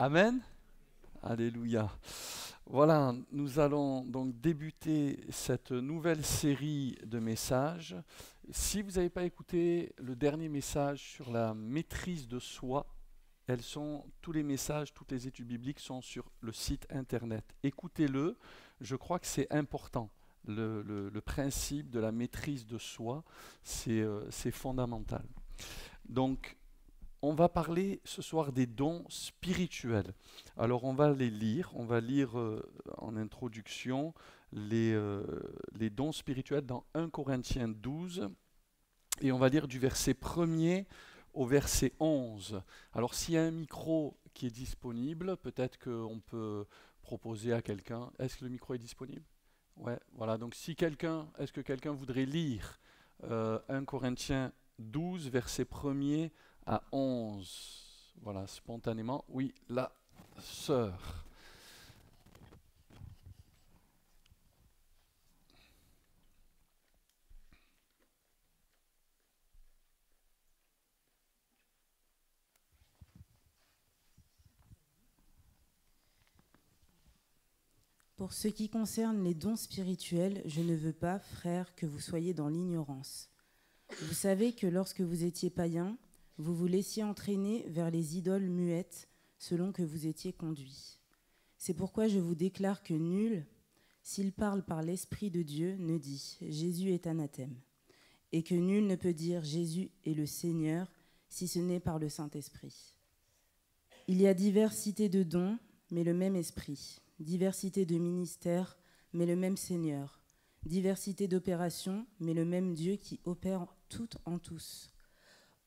Amen. Alléluia. Voilà, nous allons donc débuter cette nouvelle série de messages. Si vous n'avez pas écouté le dernier message sur la maîtrise de soi, elles sont, tous les messages, toutes les études bibliques sont sur le site internet. Écoutez-le, je crois que c'est important. Le, principe de la maîtrise de soi, c'est euh, fondamental. Donc, on va parler ce soir des dons spirituels. Alors on va les lire, on va lire euh, en introduction les, euh, les, dons spirituels dans 1 Corinthiens 12 et on va lire du verset 1er au verset 11. Alors s'il y a un micro qui est disponible, peut-être qu'on peut proposer à quelqu'un, est-ce que le micro est disponible Ouais, voilà, donc si quelqu'un, est-ce que quelqu'un voudrait lire 1 euh, Corinthiens 12, verset 1er à 11. Voilà, spontanément. Oui, la sœur. Pour ce qui concerne les dons spirituels, je ne veux pas, frère, que vous soyez dans l'ignorance. Vous savez que lorsque vous étiez païen... Vous vous laissiez entraîner vers les idoles muettes selon que vous étiez conduit. C'est pourquoi je vous déclare que nul, s'il parle par l'Esprit de Dieu, ne dit Jésus est anathème, et que nul ne peut dire Jésus est le Seigneur si ce n'est par le Saint-Esprit. Il y a diversité de dons, mais le même Esprit, diversité de ministères, mais le même Seigneur, diversité d'opérations, mais le même Dieu qui opère toutes en tous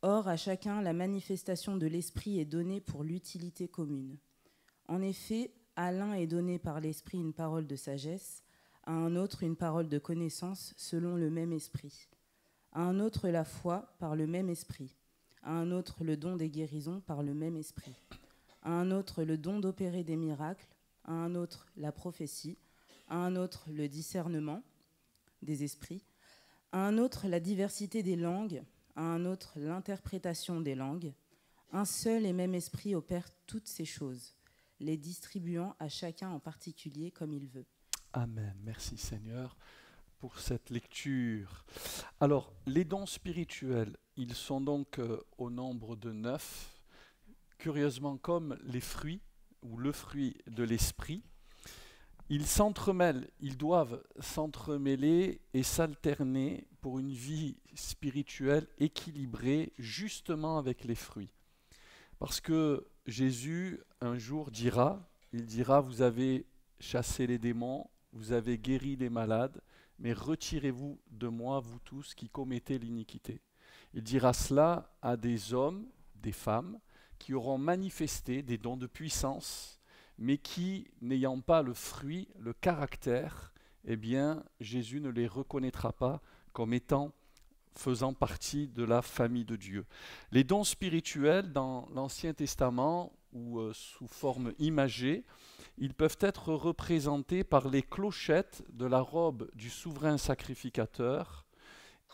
Or, à chacun, la manifestation de l'esprit est donnée pour l'utilité commune. En effet, à l'un est donnée par l'esprit une parole de sagesse, à un autre une parole de connaissance selon le même esprit, à un autre la foi par le même esprit, à un autre le don des guérisons par le même esprit, à un autre le don d'opérer des miracles, à un autre la prophétie, à un autre le discernement des esprits, à un autre la diversité des langues, à un autre l'interprétation des langues, un seul et même esprit opère toutes ces choses, les distribuant à chacun en particulier comme il veut. Amen. Merci Seigneur pour cette lecture. Alors, les dons spirituels, ils sont donc euh, au nombre de neuf, curieusement comme les fruits ou le fruit de l'esprit. Ils s'entremêlent, ils doivent s'entremêler et s'alterner pour une vie spirituelle équilibrée justement avec les fruits. Parce que Jésus un jour dira, il dira, vous avez chassé les démons, vous avez guéri les malades, mais retirez-vous de moi, vous tous qui commettez l'iniquité. Il dira cela à des hommes, des femmes, qui auront manifesté des dons de puissance, mais qui, n'ayant pas le fruit, le caractère, eh bien, Jésus ne les reconnaîtra pas comme étant faisant partie de la famille de Dieu. Les dons spirituels dans l'Ancien Testament ou euh, sous forme imagée, ils peuvent être représentés par les clochettes de la robe du souverain sacrificateur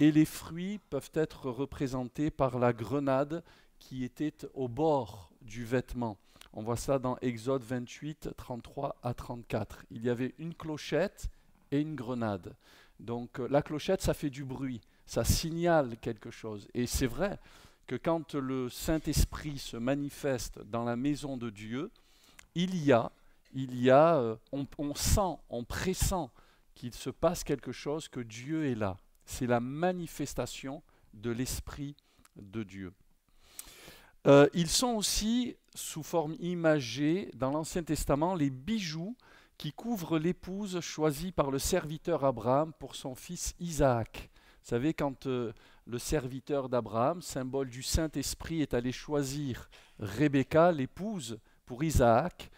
et les fruits peuvent être représentés par la grenade qui était au bord du vêtement. On voit ça dans Exode 28, 33 à 34. Il y avait une clochette et une grenade. Donc euh, la clochette, ça fait du bruit, ça signale quelque chose. Et c'est vrai que quand le Saint-Esprit se manifeste dans la maison de Dieu, il y a, il y a, euh, on, sent, on pressent qu'il se passe quelque chose, que Dieu est là. C'est la manifestation de l'Esprit de Dieu. Euh, ils sont aussi, sous forme imagée, dans l'Ancien Testament, les bijoux qui couvre l'épouse choisie par le serviteur Abraham pour son fils Isaac. Vous savez, quand euh, le serviteur d'Abraham, symbole du Saint-Esprit, est allé choisir Rebecca, l'épouse, pour Isaac,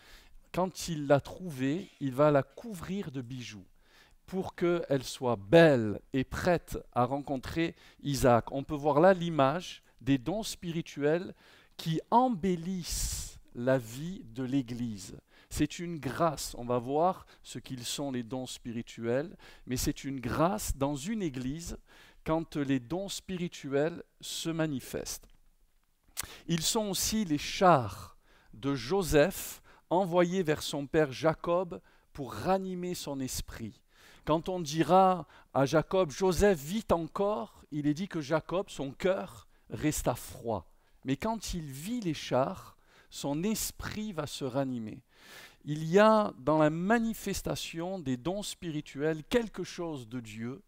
quand il l'a trouvée, il va la couvrir de bijoux pour qu'elle soit belle et prête à rencontrer Isaac. On peut voir là l'image des dons spirituels qui embellissent la vie de l'Église. C'est une grâce. On va voir ce qu'ils sont les dons spirituels, mais c'est une grâce dans une église quand les dons spirituels se manifestent. Ils sont aussi les chars de Joseph envoyés vers son père Jacob pour ranimer son esprit. Quand on dira à Jacob, Joseph vit encore, il est dit que Jacob, son cœur, resta froid. Mais quand il vit les chars, son esprit va se ranimer il y a dans la manifestation des dons spirituels quelque chose de Dieu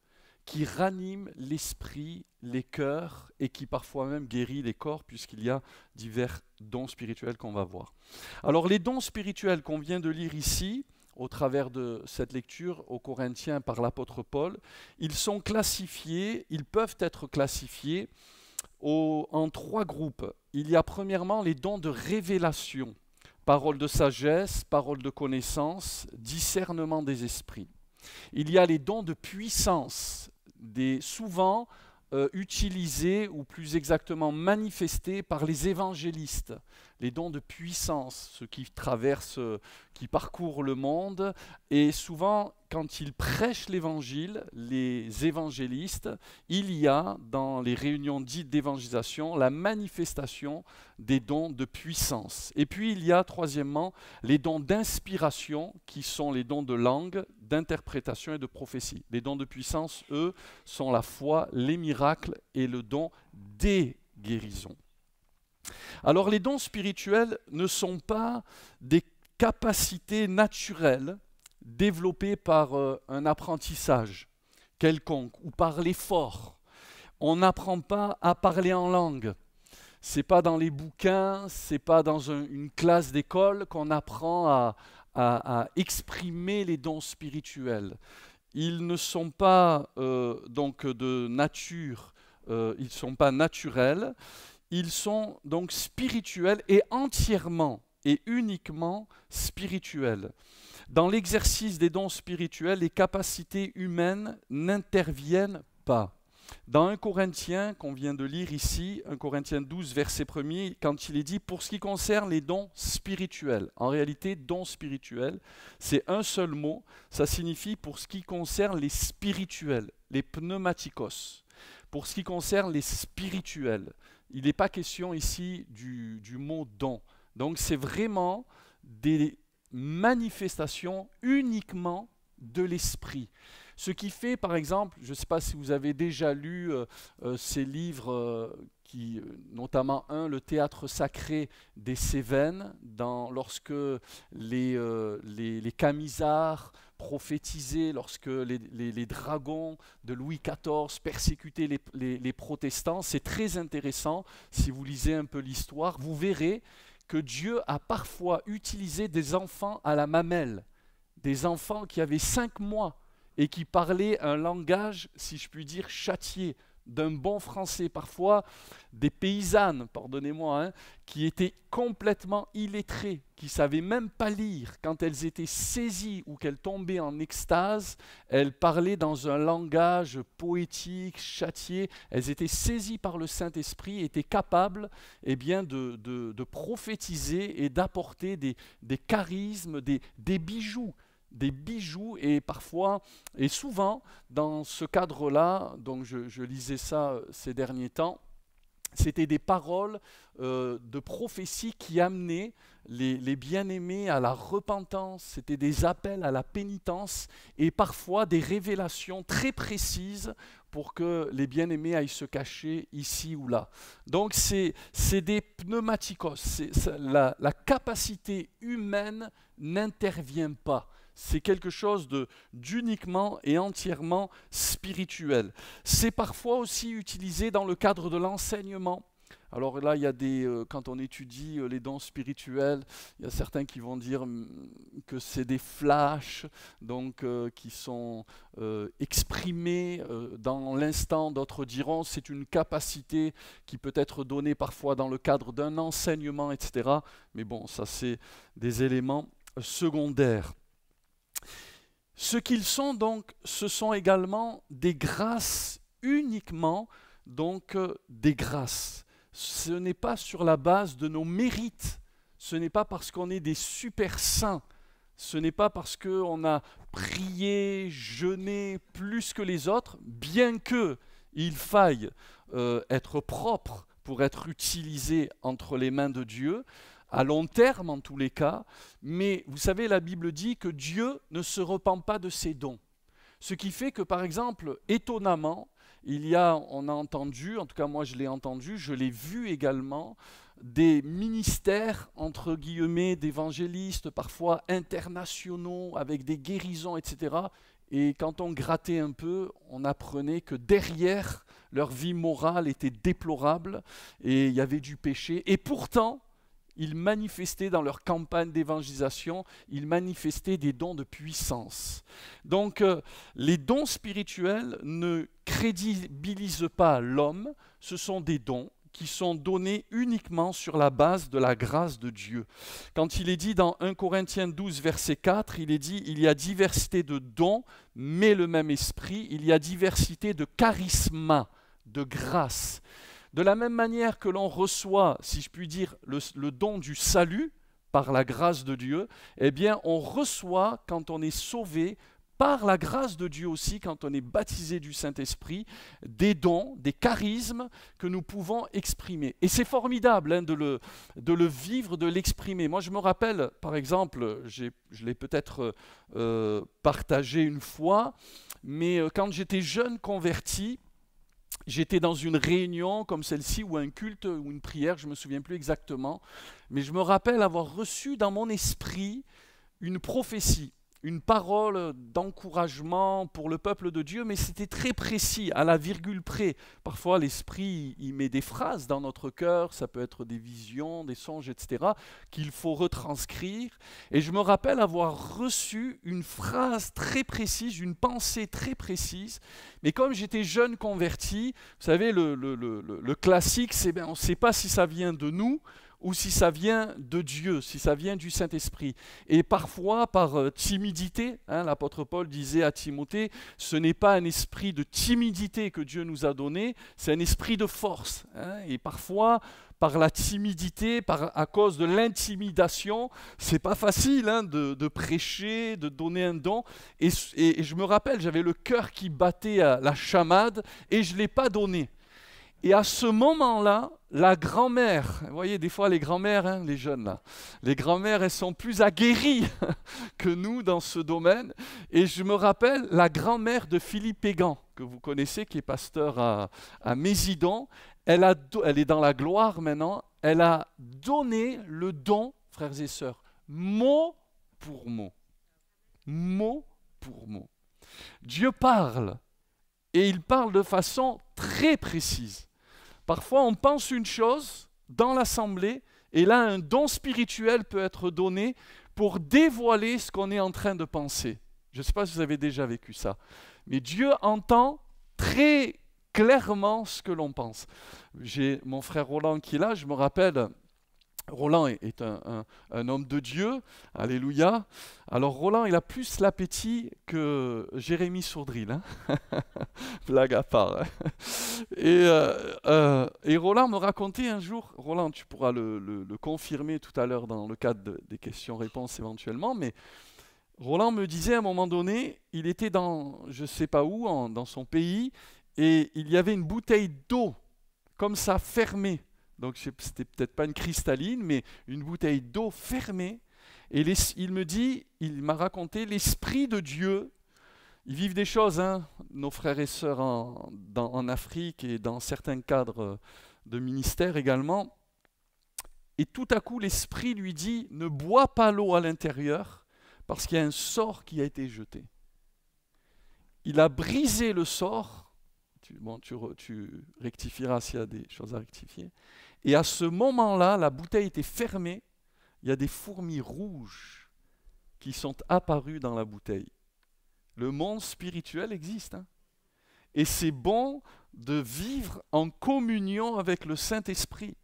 qui ranime l'esprit, les cœurs et qui parfois même guérit les corps puisqu'il y a divers dons spirituels qu'on va voir. Alors les dons spirituels qu'on vient de lire ici, au travers de cette lecture aux Corinthiens par l'apôtre Paul, ils sont classifiés, ils peuvent être classifiés en trois groupes. Il y a premièrement les dons de révélation Parole de sagesse, parole de connaissance, discernement des esprits. Il y a les dons de puissance, des, souvent euh, utilisés ou plus exactement manifestés par les évangélistes les dons de puissance, ceux qui traversent, euh, qui parcourent le monde. Et souvent, quand ils prêchent l'évangile, les évangélistes, il y a dans les réunions dites d'évangélisation la manifestation des dons de puissance. Et puis il y a troisièmement les dons d'inspiration qui sont les dons de langue, d'interprétation et de prophétie. Les dons de puissance, eux, sont la foi, les miracles et le don des guérisons. Alors les dons spirituels ne sont pas des capacités naturelles développées par euh, un apprentissage quelconque ou par l'effort. On n'apprend pas à parler en langue. C'est pas dans les bouquins, c'est pas dans une classe d'école qu'on apprend à, exprimer les dons spirituels. Ils ne sont pas euh, donc de nature, euh, ils ne sont pas naturels ils sont donc spirituels et entièrement et uniquement spirituels. Dans l'exercice des dons spirituels, les capacités humaines n'interviennent pas. Dans 1 Corinthiens qu'on vient de lire ici, 1 Corinthiens 12, verset 1 quand il est dit pour ce qui concerne les dons spirituels, en réalité, dons spirituels, c'est un seul mot, ça signifie pour ce qui concerne les spirituels, les pneumaticos, pour ce qui concerne les spirituels il n'est pas question ici du, mot don. Donc c'est vraiment des manifestations uniquement de l'esprit. Ce qui fait, par exemple, je ne sais pas si vous avez déjà lu euh, euh, ces livres, euh, qui, notamment un, le théâtre sacré des Cévennes, dans, lorsque les, les, les camisards Prophétiser lorsque les, dragons de Louis XIV persécutaient les, les protestants. C'est très intéressant si vous lisez un peu l'histoire. Vous verrez que Dieu a parfois utilisé des enfants à la mamelle, des enfants qui avaient cinq mois et qui parlaient un langage, si je puis dire, châtié, d'un bon français, parfois des paysannes, pardonnez-moi, hein, qui étaient complètement illettrées, qui savaient même pas lire. Quand elles étaient saisies ou qu'elles tombaient en extase, elles parlaient dans un langage poétique, châtié. Elles étaient saisies par le Saint-Esprit, étaient capables eh bien, de, prophétiser et d'apporter des, des charismes, des, des bijoux des bijoux et parfois et souvent dans ce cadre-là, donc je, lisais ça euh, ces derniers temps, c'était des paroles euh, de prophétie qui amenaient les, bien-aimés à la repentance, c'était des appels à la pénitence et parfois des révélations très précises pour que les bien-aimés aillent se cacher ici ou là. Donc c'est des pneumaticos, la capacité humaine n'intervient pas c'est quelque chose d'uniquement et entièrement spirituel. C'est parfois aussi utilisé dans le cadre de l'enseignement. Alors là, il y a des, euh, quand on étudie euh, les dons spirituels, il y a certains qui vont dire hum, que c'est des flashs, donc euh, qui sont exprimés dans l'instant. D'autres diront c'est une capacité qui peut être donnée parfois dans le cadre d'un enseignement, etc. Mais bon, ça c'est des éléments secondaires. Ce qu'ils sont donc, ce sont également des grâces uniquement donc euh, des grâces. Ce n'est pas sur la base de nos mérites, ce n'est pas parce qu'on est des super saints, ce n'est pas parce qu'on a prié, jeûné plus que les autres, bien que il faille euh, être propre pour être utilisé entre les mains de Dieu à long terme en tous les cas, mais vous savez, la Bible dit que Dieu ne se repent pas de ses dons. Ce qui fait que, par exemple, étonnamment, il y a, on a entendu, en tout cas moi je l'ai entendu, je l'ai vu également, des ministères, entre guillemets, d'évangélistes, parfois internationaux, avec des guérisons, etc. Et quand on grattait un peu, on apprenait que derrière, leur vie morale était déplorable et il y avait du péché. Et pourtant, ils manifestaient dans leur campagne d'évangélisation, ils manifestaient des dons de puissance. Donc euh, les dons spirituels ne crédibilisent pas l'homme, ce sont des dons qui sont donnés uniquement sur la base de la grâce de Dieu. Quand il est dit dans 1 Corinthiens 12, verset 4, il est dit, il y a diversité de dons, mais le même esprit, il y a diversité de charisma, de grâce. De la même manière que l'on reçoit, si je puis dire, le, don du salut par la grâce de Dieu, eh bien on reçoit quand on est sauvé par la grâce de Dieu aussi, quand on est baptisé du Saint-Esprit, des dons, des charismes que nous pouvons exprimer. Et c'est formidable hein, de, le, vivre, de l'exprimer. Moi, je me rappelle, par exemple, je l'ai peut-être euh, euh, partagé une fois, mais euh, quand j'étais jeune converti, j'étais dans une réunion comme celle-ci ou un culte ou une prière, je ne me souviens plus exactement, mais je me rappelle avoir reçu dans mon esprit une prophétie une parole d'encouragement pour le peuple de Dieu, mais c'était très précis, à la virgule près. Parfois, l'esprit, il met des phrases dans notre cœur, ça peut être des visions, des songes, etc., qu'il faut retranscrire. Et je me rappelle avoir reçu une phrase très précise, une pensée très précise, mais comme j'étais jeune converti, vous savez, le, classique, c'est ben, on ne sait pas si ça vient de nous, ou si ça vient de Dieu, si ça vient du Saint-Esprit. Et parfois, par euh, timidité, hein, l'apôtre Paul disait à Timothée, ce n'est pas un esprit de timidité que Dieu nous a donné, c'est un esprit de force. Hein. et parfois, par la timidité, à cause de l'intimidation. C'est pas facile hein, de, prêcher, de donner un don. Et, je me rappelle, j'avais le cœur qui battait à la chamade et je ne l'ai pas donné. Et à ce moment-là, la grand-mère, vous voyez des fois les grand-mères, hein, les jeunes là, les grand-mères, elles sont plus aguerries que nous dans ce domaine. Et je me rappelle la grand-mère de Philippe Egan, que vous connaissez, qui est pasteur à, à Mésidon. Elle, elle est dans la gloire maintenant. Elle a donné le don, frères et sœurs, mot pour mot. Mot pour mot. Dieu parle, et il parle de façon très précise. Parfois, on pense une chose dans l'assemblée, et là, un don spirituel peut être donné pour dévoiler ce qu'on est en train de penser. Je ne sais pas si vous avez déjà vécu ça. Mais Dieu entend très clairement ce que l'on pense. J'ai mon frère Roland qui est là, je me rappelle, Roland est un, homme de Dieu, alléluia. Alors Roland, il a plus l'appétit que Jérémy Sourdril, hein. blague à part. Hein. Euh, euh, et, Roland me racontait un jour, Roland, tu pourras le, confirmer tout à l'heure dans le cadre des questions-réponses éventuellement, mais Roland me disait à un moment donné, il était dans je ne sais pas où, dans son pays, et il y avait une bouteille d'eau comme ça fermée donc c'était peut-être pas une cristalline, mais une bouteille d'eau fermée. Et il me dit, il m'a raconté l'esprit de Dieu. Ils vivent des choses, hein. nos frères et sœurs en, en Afrique et dans certains cadres de ministère également. Et tout à coup, l'esprit lui dit, ne bois pas l'eau à l'intérieur, parce qu'il y a un sort qui a été jeté. Il a brisé le sort tu, bon, tu, rectifieras s'il y a des choses à rectifier. Et à ce moment-là, la bouteille était fermée. Il y a des fourmis rouges qui sont apparues dans la bouteille. Le monde spirituel existe. Hein. et c'est bon de vivre en communion avec le Saint-Esprit.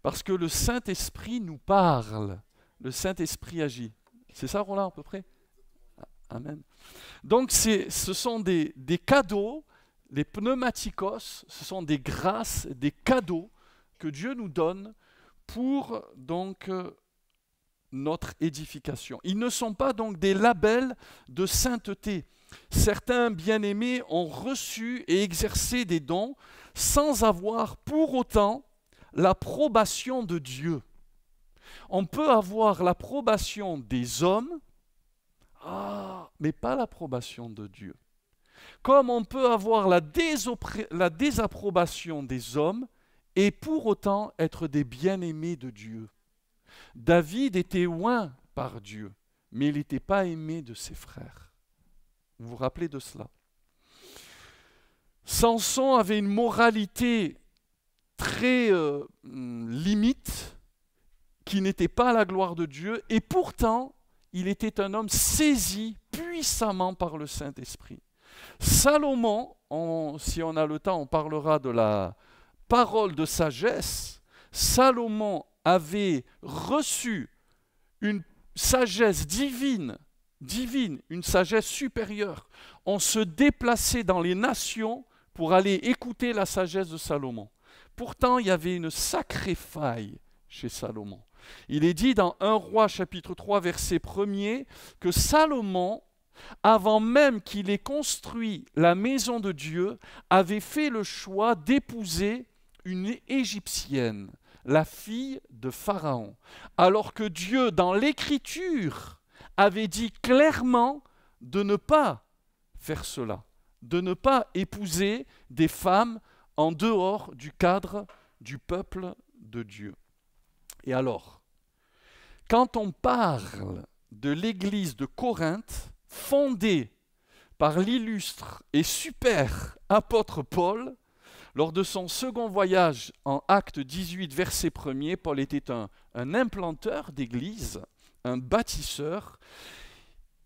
Parce que le Saint-Esprit nous parle. Le Saint-Esprit agit. C'est ça, Roland, à peu près Amen. Donc ce sont des, des cadeaux les pneumaticos, ce sont des grâces, des cadeaux que Dieu nous donne pour donc euh, notre édification. Ils ne sont pas donc des labels de sainteté. Certains bien-aimés ont reçu et exercé des dons sans avoir pour autant l'approbation de Dieu. On peut avoir l'approbation des hommes, ah, mais pas l'approbation de Dieu comme on peut avoir la, désapprobation des hommes et pour autant être des bien-aimés de Dieu. David était oint par Dieu, mais il n'était pas aimé de ses frères. Vous vous rappelez de cela Samson avait une moralité très euh, limite, qui n'était pas la gloire de Dieu, et pourtant il était un homme saisi puissamment par le Saint-Esprit. Salomon, si on a le temps, on parlera de la parole de sagesse. Salomon avait reçu une sagesse divine, divine, une sagesse supérieure. On se déplaçait dans les nations pour aller écouter la sagesse de Salomon. Pourtant, il y avait une sacrée faille chez Salomon. Il est dit dans 1 Roi chapitre 3 verset 1 que Salomon avant même qu'il ait construit la maison de Dieu, avait fait le choix d'épouser une Égyptienne, la fille de Pharaon, alors que Dieu, dans l'Écriture, avait dit clairement de ne pas faire cela, de ne pas épouser des femmes en dehors du cadre du peuple de Dieu. Et alors, quand on parle de l'église de Corinthe, fondée par l'illustre et super apôtre Paul, lors de son second voyage en Acte 18, verset 1er, Paul était un, un implanteur d'église, un bâtisseur.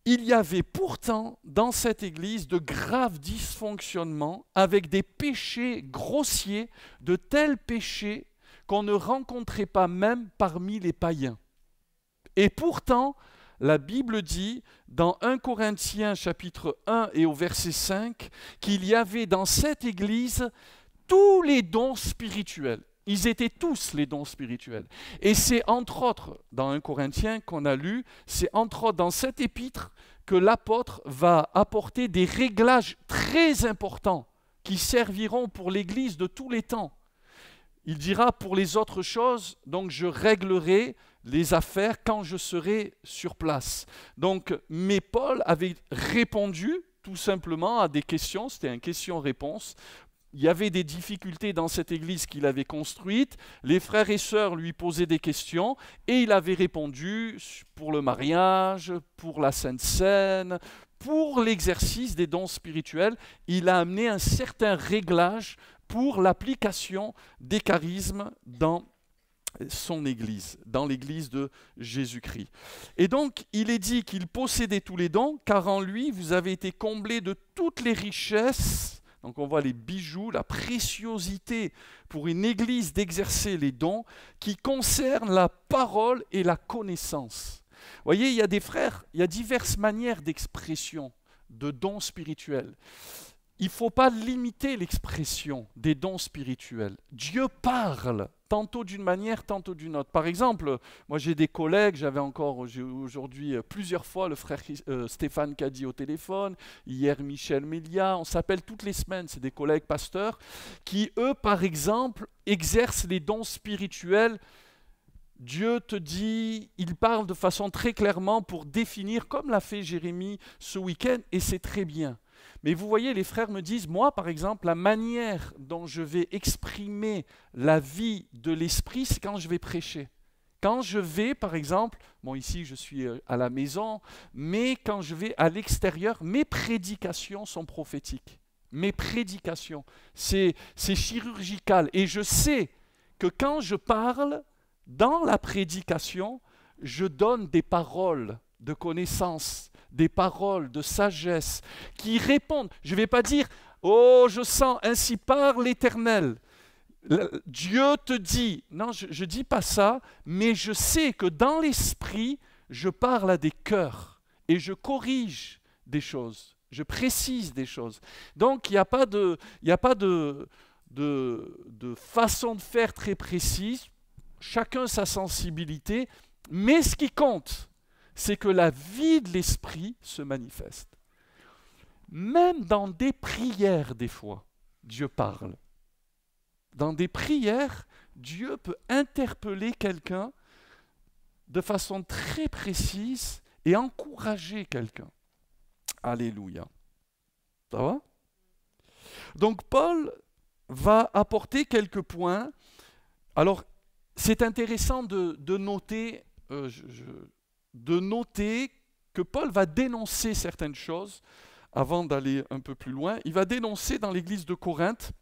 Il y avait pourtant dans cette église de graves dysfonctionnements avec des péchés grossiers, de tels péchés qu'on ne rencontrait pas même parmi les païens. Et pourtant, la Bible dit dans 1 Corinthiens chapitre 1 et au verset 5 qu'il y avait dans cette Église tous les dons spirituels. Ils étaient tous les dons spirituels. Et c'est entre autres, dans 1 Corinthiens qu'on a lu, c'est entre autres dans cet épître que l'apôtre va apporter des réglages très importants qui serviront pour l'Église de tous les temps. Il dira pour les autres choses, donc je réglerai les affaires quand je serai sur place. Donc, mais Paul avait répondu tout simplement à des questions, c'était un question-réponse. Il y avait des difficultés dans cette église qu'il avait construite, les frères et sœurs lui posaient des questions et il avait répondu pour le mariage, pour la Sainte Seine, pour l'exercice des dons spirituels. Il a amené un certain réglage pour l'application des charismes dans son Église, dans l'Église de Jésus-Christ. Et donc, il est dit qu'il possédait tous les dons, car en lui, vous avez été comblés de toutes les richesses. Donc on voit les bijoux, la préciosité pour une Église d'exercer les dons qui concernent la parole et la connaissance. Vous voyez, il y a des frères, il y a diverses manières d'expression de dons spirituels. Il ne faut pas limiter l'expression des dons spirituels. Dieu parle tantôt d'une manière, tantôt d'une autre. Par exemple, moi j'ai des collègues, j'avais encore aujourd'hui euh, plusieurs fois le frère euh, Stéphane Caddy au téléphone, hier Michel Mélia, on s'appelle toutes les semaines, c'est des collègues pasteurs qui, eux, par exemple, exercent les dons spirituels. Dieu te dit, il parle de façon très clairement pour définir, comme l'a fait Jérémie ce week-end, et c'est très bien. Mais vous voyez, les frères me disent, moi par exemple, la manière dont je vais exprimer la vie de l'esprit, c'est quand je vais prêcher. Quand je vais, par exemple, bon ici je suis euh, à la maison, mais quand je vais à l'extérieur, mes prédications sont prophétiques. Mes prédications, c'est chirurgical. Et je sais que quand je parle dans la prédication, je donne des paroles de connaissance, des paroles de sagesse qui répondent. Je ne vais pas dire, oh, je sens, ainsi par l'Éternel. Dieu te dit, non, je ne dis pas ça, mais je sais que dans l'esprit, je parle à des cœurs et je corrige des choses, je précise des choses. Donc il n'y a pas, de, a pas de, de, de façon de faire très précise, chacun sa sensibilité, mais ce qui compte, c'est que la vie de l'esprit se manifeste. Même dans des prières, des fois, Dieu parle. Dans des prières, Dieu peut interpeller quelqu'un de façon très précise et encourager quelqu'un. Alléluia. Ça va Donc Paul va apporter quelques points. Alors, c'est intéressant de, noter, euh, de noter que Paul va dénoncer certaines choses avant d'aller un peu plus loin. Il va dénoncer dans l'église de Corinthe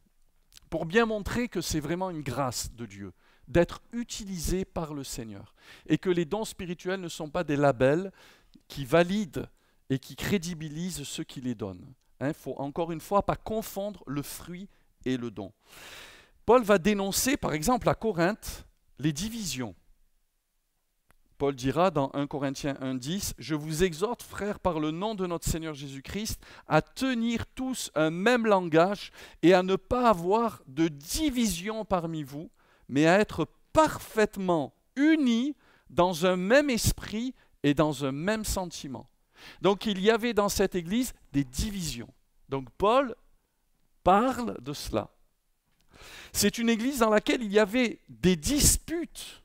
pour bien montrer que c'est vraiment une grâce de Dieu d'être utilisé par le Seigneur et que les dons spirituels ne sont pas des labels qui valident et qui crédibilisent ceux qui les donnent. Il hein, ne faut encore une fois pas confondre le fruit et le don. Paul va dénoncer par exemple à Corinthe les divisions Paul dira dans 1 Corinthiens 1.10, Je vous exhorte, frères, par le nom de notre Seigneur Jésus-Christ, à tenir tous un même langage et à ne pas avoir de division parmi vous, mais à être parfaitement unis dans un même esprit et dans un même sentiment. Donc il y avait dans cette Église des divisions. Donc Paul parle de cela. C'est une Église dans laquelle il y avait des disputes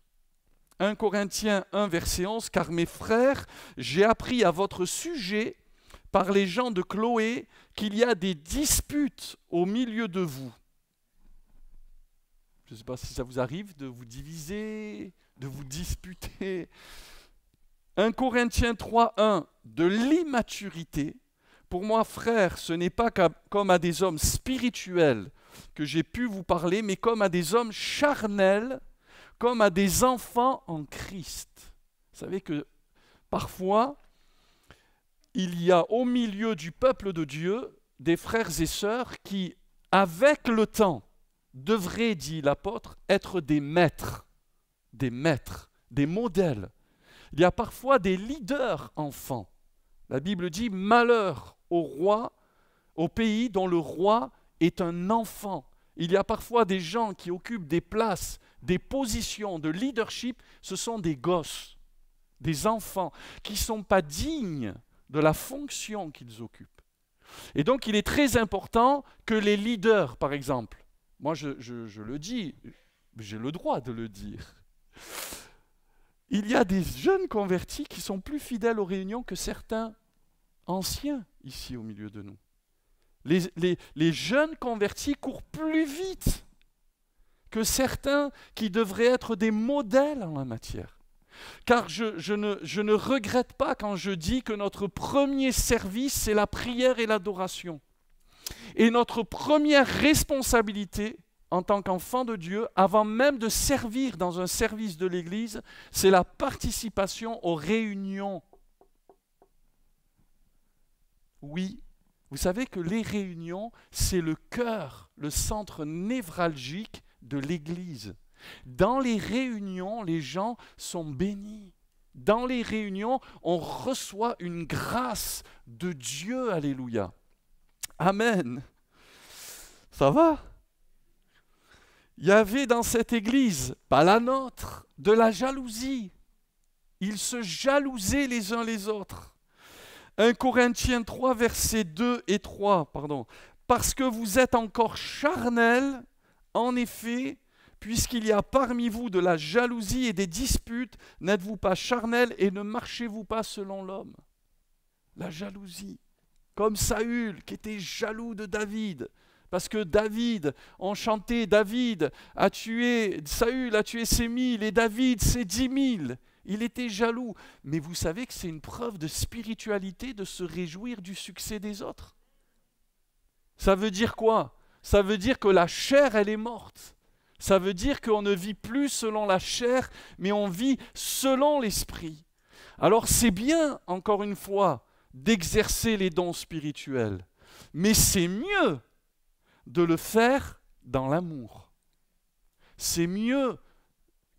1 Corinthiens 1, verset 11, Car mes frères, j'ai appris à votre sujet par les gens de Chloé qu'il y a des disputes au milieu de vous. Je ne sais pas si ça vous arrive de vous diviser, de vous disputer. 1 Corinthiens 3, 1, de l'immaturité. Pour moi, frère, ce n'est pas comme à des hommes spirituels que j'ai pu vous parler, mais comme à des hommes charnels, comme à des enfants en Christ. Vous savez que parfois, il y a au milieu du peuple de Dieu des frères et sœurs qui, avec le temps, devraient, dit l'apôtre, être des maîtres, des maîtres, des modèles. Il y a parfois des leaders enfants. La Bible dit malheur au roi, au pays dont le roi est un enfant. Il y a parfois des gens qui occupent des places des positions de leadership, ce sont des gosses, des enfants, qui ne sont pas dignes de la fonction qu'ils occupent. Et donc il est très important que les leaders, par exemple, moi je, le dis, j'ai le droit de le dire, il y a des jeunes convertis qui sont plus fidèles aux réunions que certains anciens ici au milieu de nous. les jeunes convertis courent plus vite que certains qui devraient être des modèles en la matière. Car je, ne, ne regrette pas quand je dis que notre premier service, c'est la prière et l'adoration. Et notre première responsabilité en tant qu'enfant de Dieu, avant même de servir dans un service de l'Église, c'est la participation aux réunions. Oui, vous savez que les réunions, c'est le cœur, le centre névralgique de l'Église. Dans les réunions, les gens sont bénis. Dans les réunions, on reçoit une grâce de Dieu. Alléluia. Amen. Ça va Il y avait dans cette Église, pas la nôtre, de la jalousie. Ils se jalousaient les uns les autres. 1 Corinthiens 3, versets 2 et 3, pardon. Parce que vous êtes encore charnels, en effet, puisqu'il y a parmi vous de la jalousie et des disputes, n'êtes-vous pas charnel et ne marchez-vous pas selon l'homme La jalousie. Comme Saül, qui était jaloux de David, parce que David enchanté, David a tué, Saül a tué ses mille, et David ses dix mille. Il était jaloux. Mais vous savez que c'est une preuve de spiritualité de se réjouir du succès des autres. Ça veut dire quoi ça veut dire que la chair, elle est morte. Ça veut dire qu'on ne vit plus selon la chair, mais on vit selon l'esprit. Alors c'est bien, encore une fois, d'exercer les dons spirituels, mais c'est mieux de le faire dans l'amour. C'est mieux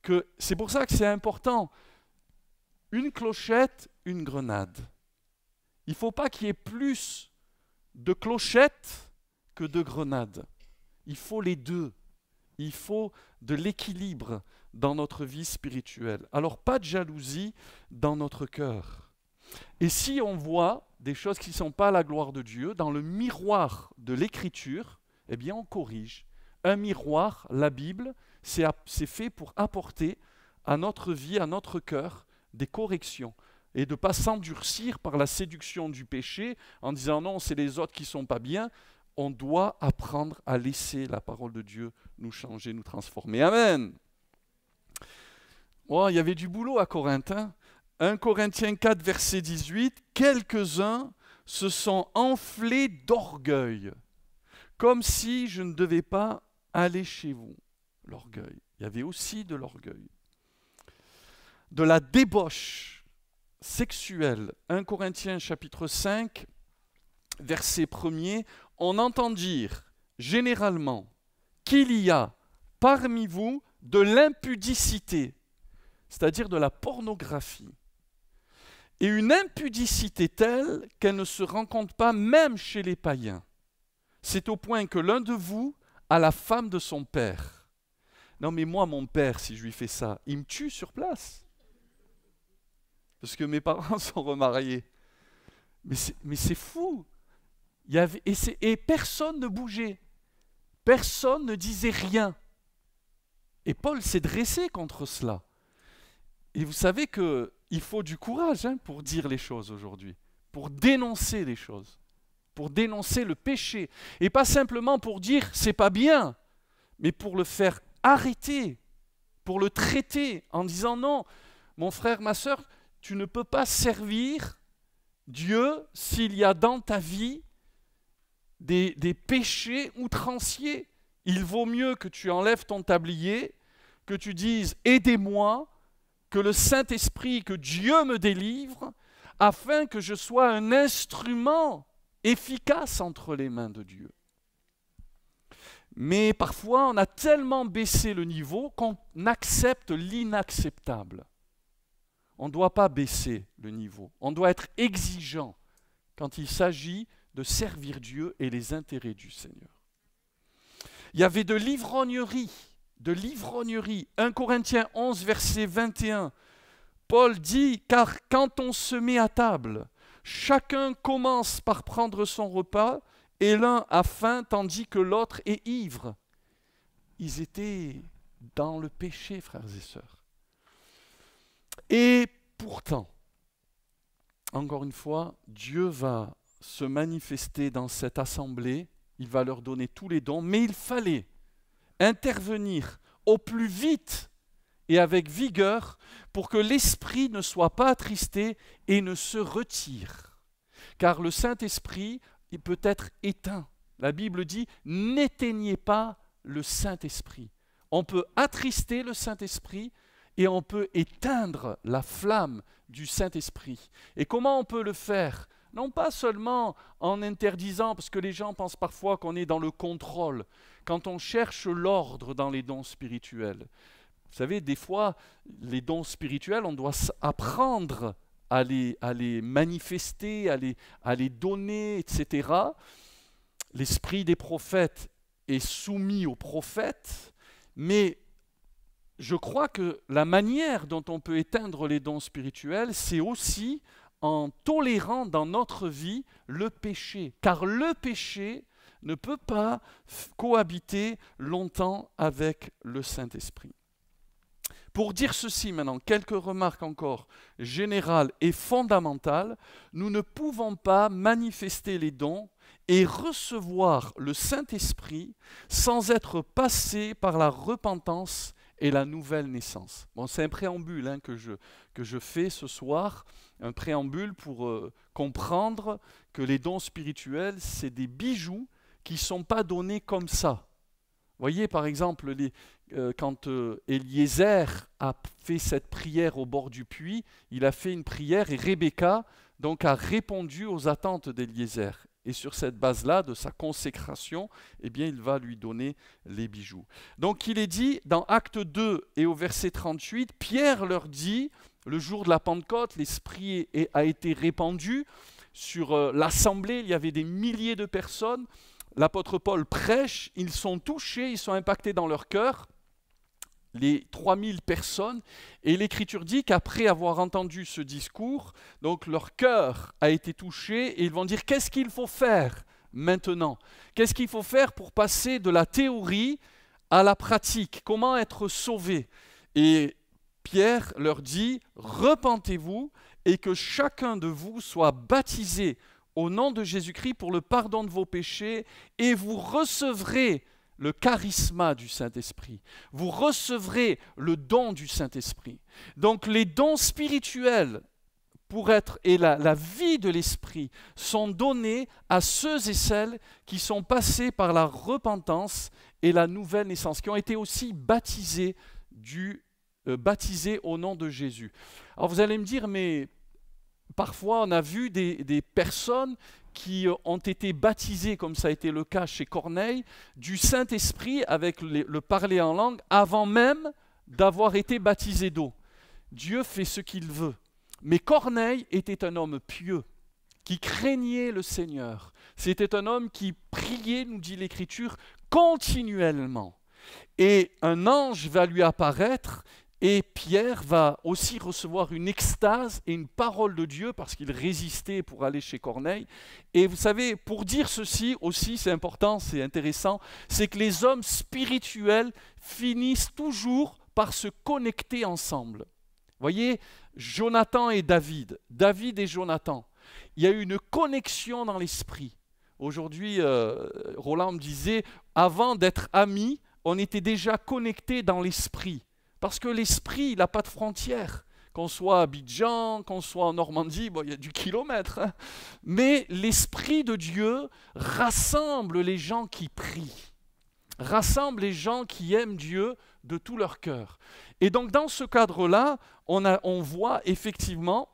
que... C'est pour ça que c'est important. Une clochette, une grenade. Il ne faut pas qu'il y ait plus de clochettes de deux grenades. Il faut les deux. Il faut de l'équilibre dans notre vie spirituelle. Alors pas de jalousie dans notre cœur. Et si on voit des choses qui ne sont pas à la gloire de Dieu dans le miroir de l'Écriture, eh bien on corrige. Un miroir, la Bible, c'est fait pour apporter à notre vie, à notre cœur, des corrections et de ne pas s'endurcir par la séduction du péché en disant non, c'est les autres qui sont pas bien, on doit apprendre à laisser la parole de Dieu nous changer, nous transformer. Amen. Oh, il y avait du boulot à Corinthe. 1 hein. Corinthiens 4, verset 18, quelques-uns se sont enflés d'orgueil, comme si je ne devais pas aller chez vous. L'orgueil. Il y avait aussi de l'orgueil. De la débauche sexuelle. 1 Corinthiens chapitre 5, verset 1er, on entend dire généralement qu'il y a parmi vous de l'impudicité, c'est-à-dire de la pornographie. Et une impudicité telle qu'elle ne se rencontre pas même chez les païens. C'est au point que l'un de vous a la femme de son père. Non mais moi, mon père, si je lui fais ça, il me tue sur place. Parce que mes parents sont remariés. Mais c'est fou et, personne ne bougeait. Personne ne disait rien. Et Paul s'est dressé contre cela. Et vous savez qu'il faut du courage hein, pour dire les choses aujourd'hui, pour dénoncer les choses, pour dénoncer le péché. Et pas simplement pour dire c'est pas bien, mais pour le faire arrêter, pour le traiter en disant non, mon frère, ma soeur, tu ne peux pas servir Dieu s'il y a dans ta vie des, péchés outranciers. Il vaut mieux que tu enlèves ton tablier, que tu dises aidez-moi, que le Saint-Esprit, que Dieu me délivre, afin que je sois un instrument efficace entre les mains de Dieu. Mais parfois, on a tellement baissé le niveau qu'on accepte l'inacceptable. On ne doit pas baisser le niveau. On doit être exigeant quand il s'agit de servir Dieu et les intérêts du Seigneur. Il y avait de l'ivrognerie, de l'ivrognerie. 1 Corinthiens 11, verset 21. Paul dit, car quand on se met à table, chacun commence par prendre son repas, et l'un a faim tandis que l'autre est ivre. Ils étaient dans le péché, frères et sœurs. Et pourtant, encore une fois, Dieu va se manifester dans cette assemblée, il va leur donner tous les dons, mais il fallait intervenir au plus vite et avec vigueur pour que l'Esprit ne soit pas attristé et ne se retire. Car le Saint-Esprit peut être éteint. La Bible dit, n'éteignez pas le Saint-Esprit. On peut attrister le Saint-Esprit et on peut éteindre la flamme du Saint-Esprit. Et comment on peut le faire non pas seulement en interdisant, parce que les gens pensent parfois qu'on est dans le contrôle, quand on cherche l'ordre dans les dons spirituels. Vous savez, des fois, les dons spirituels, on doit apprendre à les, manifester, à les, à les donner, etc. L'esprit des prophètes est soumis aux prophètes, mais je crois que la manière dont on peut éteindre les dons spirituels, c'est aussi en tolérant dans notre vie le péché, car le péché ne peut pas cohabiter longtemps avec le Saint-Esprit. Pour dire ceci maintenant, quelques remarques encore générales et fondamentales, nous ne pouvons pas manifester les dons et recevoir le Saint-Esprit sans être passés par la repentance et la nouvelle naissance. Bon, c'est un préambule hein, que, je, que je fais ce soir, un préambule pour euh, comprendre que les dons spirituels, c'est des bijoux qui ne sont pas donnés comme ça. Voyez par exemple, euh, quand euh, Eliezer a fait cette prière au bord du puits, il a fait une prière et Rebecca donc a répondu aux attentes d'Eliezer. Et sur cette base-là, de sa consécration, eh bien, il va lui donner les bijoux. Donc il est dit dans Acte 2 et au verset 38, Pierre leur dit, le jour de la Pentecôte, l'Esprit a été répandu sur euh, l'assemblée, il y avait des milliers de personnes. L'apôtre Paul prêche, ils sont touchés, ils sont impactés dans leur cœur les 3000 personnes. Et l'Écriture dit qu'après avoir entendu ce discours, donc leur cœur a été touché et ils vont dire qu'est-ce qu'il faut faire maintenant Qu'est-ce qu'il faut faire pour passer de la théorie à la pratique Comment être sauvé Et Pierre leur dit, repentez-vous et que chacun de vous soit baptisé au nom de Jésus-Christ pour le pardon de vos péchés et vous recevrez le charisme du Saint-Esprit. Vous recevrez le don du Saint-Esprit. Donc les dons spirituels pour être et la, vie de l'Esprit sont donnés à ceux et celles qui sont passés par la repentance et la nouvelle naissance, qui ont été aussi baptisés, du, euh, au nom de Jésus. Alors vous allez me dire, mais parfois on a vu des, des personnes qui euh, ont été baptisés, comme ça a été le cas chez Corneille, du Saint-Esprit avec le parler en langue avant même d'avoir été baptisé d'eau. Dieu fait ce qu'il veut. Mais Corneille était un homme pieux, qui craignait le Seigneur. C'était un homme qui priait, nous dit l'Écriture, continuellement. Et un ange va lui apparaître et Pierre va aussi recevoir une extase et une parole de Dieu parce qu'il résistait pour aller chez Corneille. Et vous savez, pour dire ceci aussi, c'est important, c'est intéressant, c'est que les hommes spirituels finissent toujours par se connecter ensemble. Voyez, Jonathan et David, David et Jonathan, il y a eu une connexion dans l'esprit. Aujourd'hui, euh, Roland me disait, avant d'être amis, on était déjà connectés dans l'esprit. Parce que l'esprit, il n'a pas de frontières. Qu'on soit à Abidjan, qu'on soit en Normandie, bon, il y a du kilomètre. Hein. Mais l'esprit de Dieu rassemble les gens qui prient, rassemble les gens qui aiment Dieu de tout leur cœur. Et donc dans ce cadre-là, on, on voit effectivement,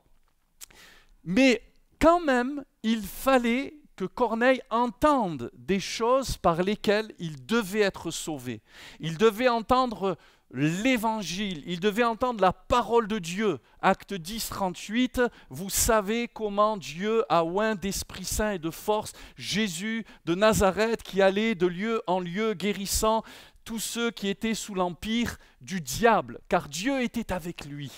mais quand même, il fallait que Corneille entende des choses par lesquelles il devait être sauvé. Il devait entendre l'évangile, il devait entendre la parole de Dieu. Acte 10, 38, vous savez comment Dieu a oint d'Esprit Saint et de force Jésus de Nazareth qui allait de lieu en lieu guérissant tous ceux qui étaient sous l'empire du diable, car Dieu était avec lui.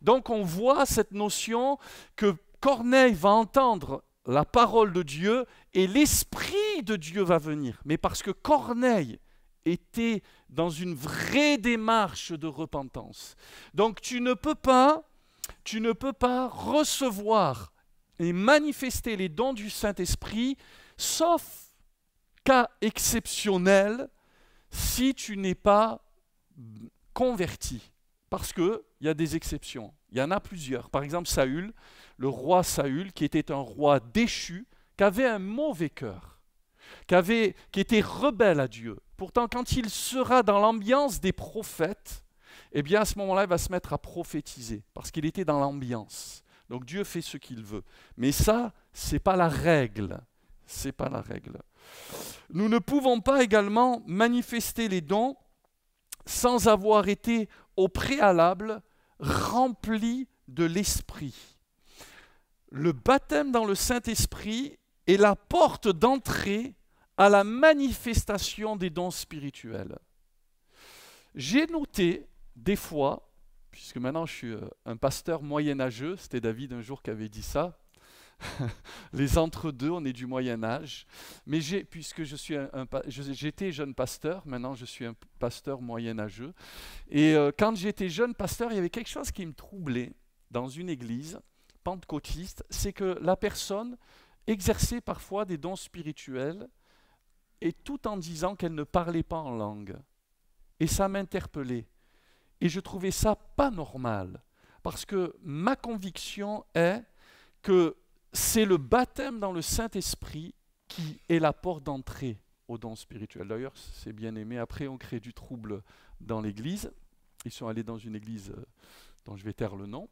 Donc on voit cette notion que Corneille va entendre la parole de Dieu et l'Esprit de Dieu va venir. Mais parce que Corneille était dans une vraie démarche de repentance. Donc tu ne peux pas, tu ne peux pas recevoir et manifester les dons du Saint-Esprit, sauf cas exceptionnel, si tu n'es pas converti. Parce qu'il y a des exceptions. Il y en a plusieurs. Par exemple, Saül, le roi Saül, qui était un roi déchu, qui avait un mauvais cœur qui, qui était rebelle à Dieu. Pourtant, quand il sera dans l'ambiance des prophètes, eh bien à ce moment-là, il va se mettre à prophétiser, parce qu'il était dans l'ambiance. Donc Dieu fait ce qu'il veut. Mais ça, ce n'est pas la règle. C'est pas la règle. Nous ne pouvons pas également manifester les dons sans avoir été au préalable remplis de l'Esprit. Le baptême dans le Saint-Esprit est la porte d'entrée à la manifestation des dons spirituels. J'ai noté des fois, puisque maintenant je suis euh, un pasteur moyenâgeux, c'était David un jour qui avait dit ça, les entre-deux, on est du Moyen Âge. Mais puisque je suis un, j'étais jeune pasteur, maintenant je suis un pasteur moyenâgeux. Et euh, quand j'étais jeune pasteur, il y avait quelque chose qui me troublait dans une église pentecôtiste, c'est que la personne exerçait parfois des dons spirituels et tout en disant qu'elle ne parlait pas en langue. Et ça m'interpellait. Et je trouvais ça pas normal, parce que ma conviction est que c'est le baptême dans le Saint-Esprit qui est la porte d'entrée au don spirituel. D'ailleurs, c'est bien aimé. Après, on crée du trouble dans l'Église. Ils sont allés dans une église euh, dont je vais taire le nom.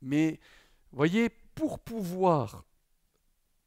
Mais, voyez, pour pouvoir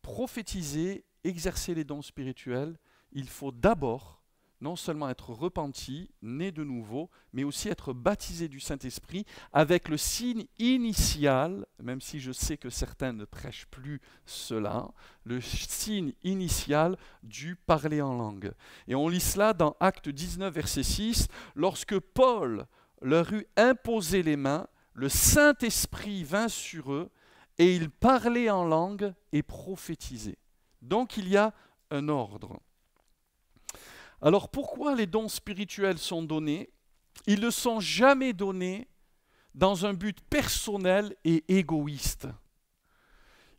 prophétiser, exercer les dons spirituels, il faut d'abord non seulement être repenti, né de nouveau, mais aussi être baptisé du Saint-Esprit avec le signe initial, même si je sais que certains ne prêchent plus cela, le signe initial du parler en langue. Et on lit cela dans Acte 19, verset 6, lorsque Paul leur eut imposé les mains, le Saint-Esprit vint sur eux, et ils parlaient en langue et prophétisaient. Donc il y a un ordre. Alors pourquoi les dons spirituels sont donnés Ils ne sont jamais donnés dans un but personnel et égoïste.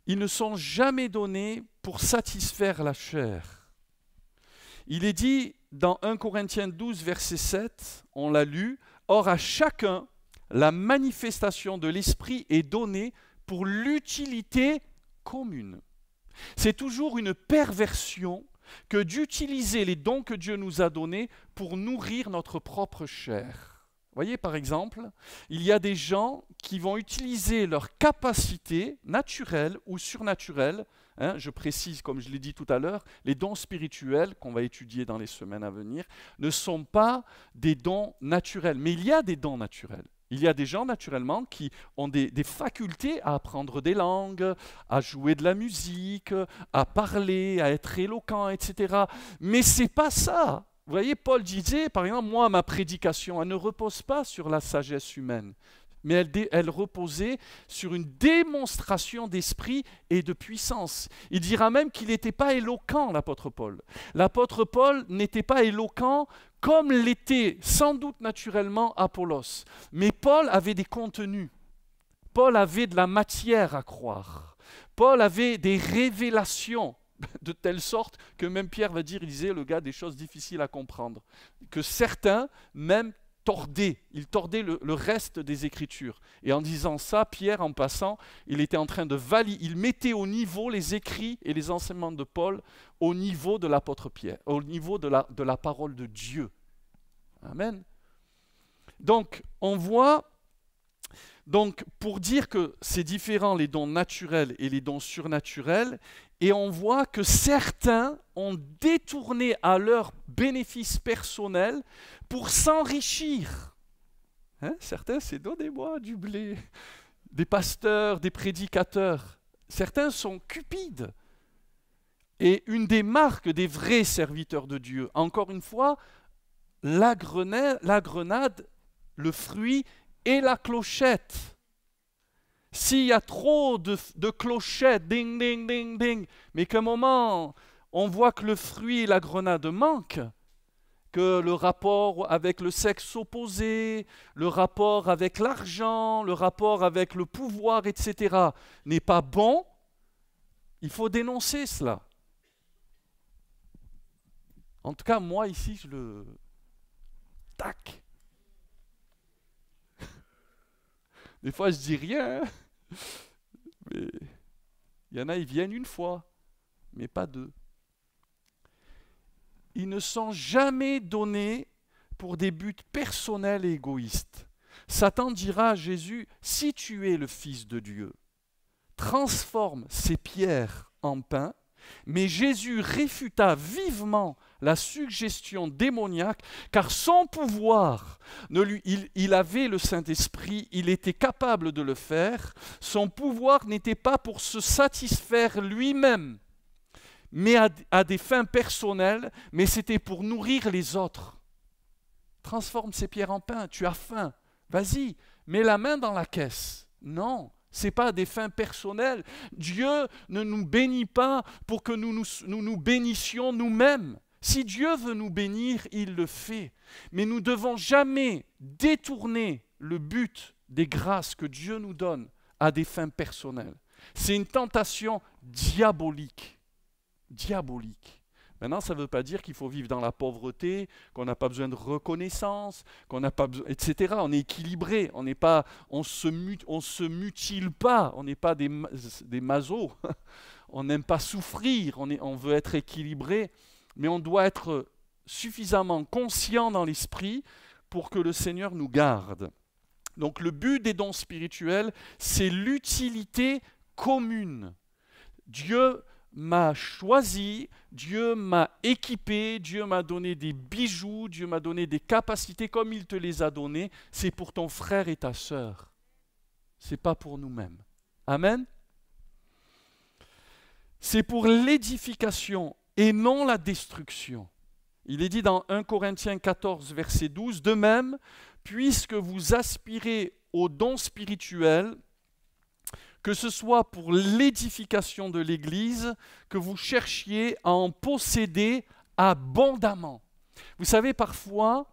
Ils ne sont jamais donnés pour satisfaire la chair. Il est dit dans 1 Corinthiens 12, verset 7, on l'a lu, Or à chacun, la manifestation de l'Esprit est donnée pour l'utilité commune. C'est toujours une perversion que d'utiliser les dons que Dieu nous a donnés pour nourrir notre propre chair. Voyez par exemple, il y a des gens qui vont utiliser leurs capacités naturelles ou surnaturelles, hein, je précise comme je l'ai dit tout à l'heure, les dons spirituels qu'on va étudier dans les semaines à venir ne sont pas des dons naturels, mais il y a des dons naturels. Il y a des gens, naturellement, qui ont des, facultés à apprendre des langues, à jouer de la musique, à parler, à être éloquent, etc. Mais ce n'est pas ça. Vous voyez, Paul disait, par exemple, moi, ma prédication, elle ne repose pas sur la sagesse humaine, mais elle, reposait sur une démonstration d'esprit et de puissance. Il dira même qu'il n'était pas éloquent, l'apôtre Paul. L'apôtre Paul n'était pas éloquent comme l'était sans doute naturellement Apollos. Mais Paul avait des contenus. Paul avait de la matière à croire. Paul avait des révélations de telle sorte que même Pierre va dire, il disait, le gars, des choses difficiles à comprendre, que certains, même tordait, il tordait le, reste des Écritures. Et en disant ça, Pierre, en passant, il était en train de valider, il mettait au niveau les écrits et les enseignements de Paul au niveau de l'apôtre Pierre, au niveau de la, de la parole de Dieu. Amen. Donc, on voit donc, pour dire que c'est différent les dons naturels et les dons surnaturels, et on voit que certains ont détourné à leur bénéfice personnel pour s'enrichir. Hein, certains, c'est donner moi du blé, des pasteurs, des prédicateurs. Certains sont cupides. Et une des marques des vrais serviteurs de Dieu, encore une fois, la la grenade le fruit et la clochette. S'il y a trop de, de, clochettes, ding, ding, ding, ding, mais qu'à un moment, on voit que le fruit et la grenade manquent, que le rapport avec le sexe opposé, le rapport avec l'argent, le rapport avec le pouvoir, etc., n'est pas bon, il faut dénoncer cela. En tout cas, moi ici, je le... Tac Des fois, je dis rien. Hein. mais il y en a, ils viennent une fois, mais pas deux. Ils ne sont jamais donnés pour des buts personnels et égoïstes. Satan dira à Jésus, si tu es le Fils de Dieu, transforme ces pierres en pain. Mais Jésus réfuta vivement la suggestion démoniaque, car son pouvoir, il, avait le Saint-Esprit, il était capable de le faire, son pouvoir n'était pas pour se satisfaire lui-même, mais à, des fins personnelles, mais c'était pour nourrir les autres. Transforme ces pierres en pain, tu as faim, vas-y, mets la main dans la caisse. Non, n'est pas des fins personnelles. Dieu ne nous bénit pas pour que nous, nous, nous bénissions nous-mêmes. Si Dieu veut nous bénir, il le fait. Mais nous ne devons jamais détourner le but des grâces que Dieu nous donne à des fins personnelles. C'est une tentation diabolique. Diabolique. Maintenant, ça ne veut pas dire qu'il faut vivre dans la pauvreté, qu'on n'a pas besoin de reconnaissance, qu'on n'a pas besoin, etc. On est équilibré, on n'est se, se mutile pas, on n'est pas des, des masos, on n'aime pas souffrir, on veut être équilibré mais on doit être suffisamment conscient dans l'esprit pour que le Seigneur nous garde. Donc le but des dons spirituels, c'est l'utilité commune. Dieu m'a choisi, Dieu m'a équipé, Dieu m'a donné des bijoux, Dieu m'a donné des capacités comme il te les a données. C'est pour ton frère et ta sœur. C'est pas pour nous-mêmes. Amen. C'est pour l'édification et non la destruction. Il est dit dans 1 Corinthiens 14, verset 12, De même, puisque vous aspirez aux dons spirituels, que ce soit pour l'édification de l'Église, que vous cherchiez à en posséder abondamment. Vous savez, parfois,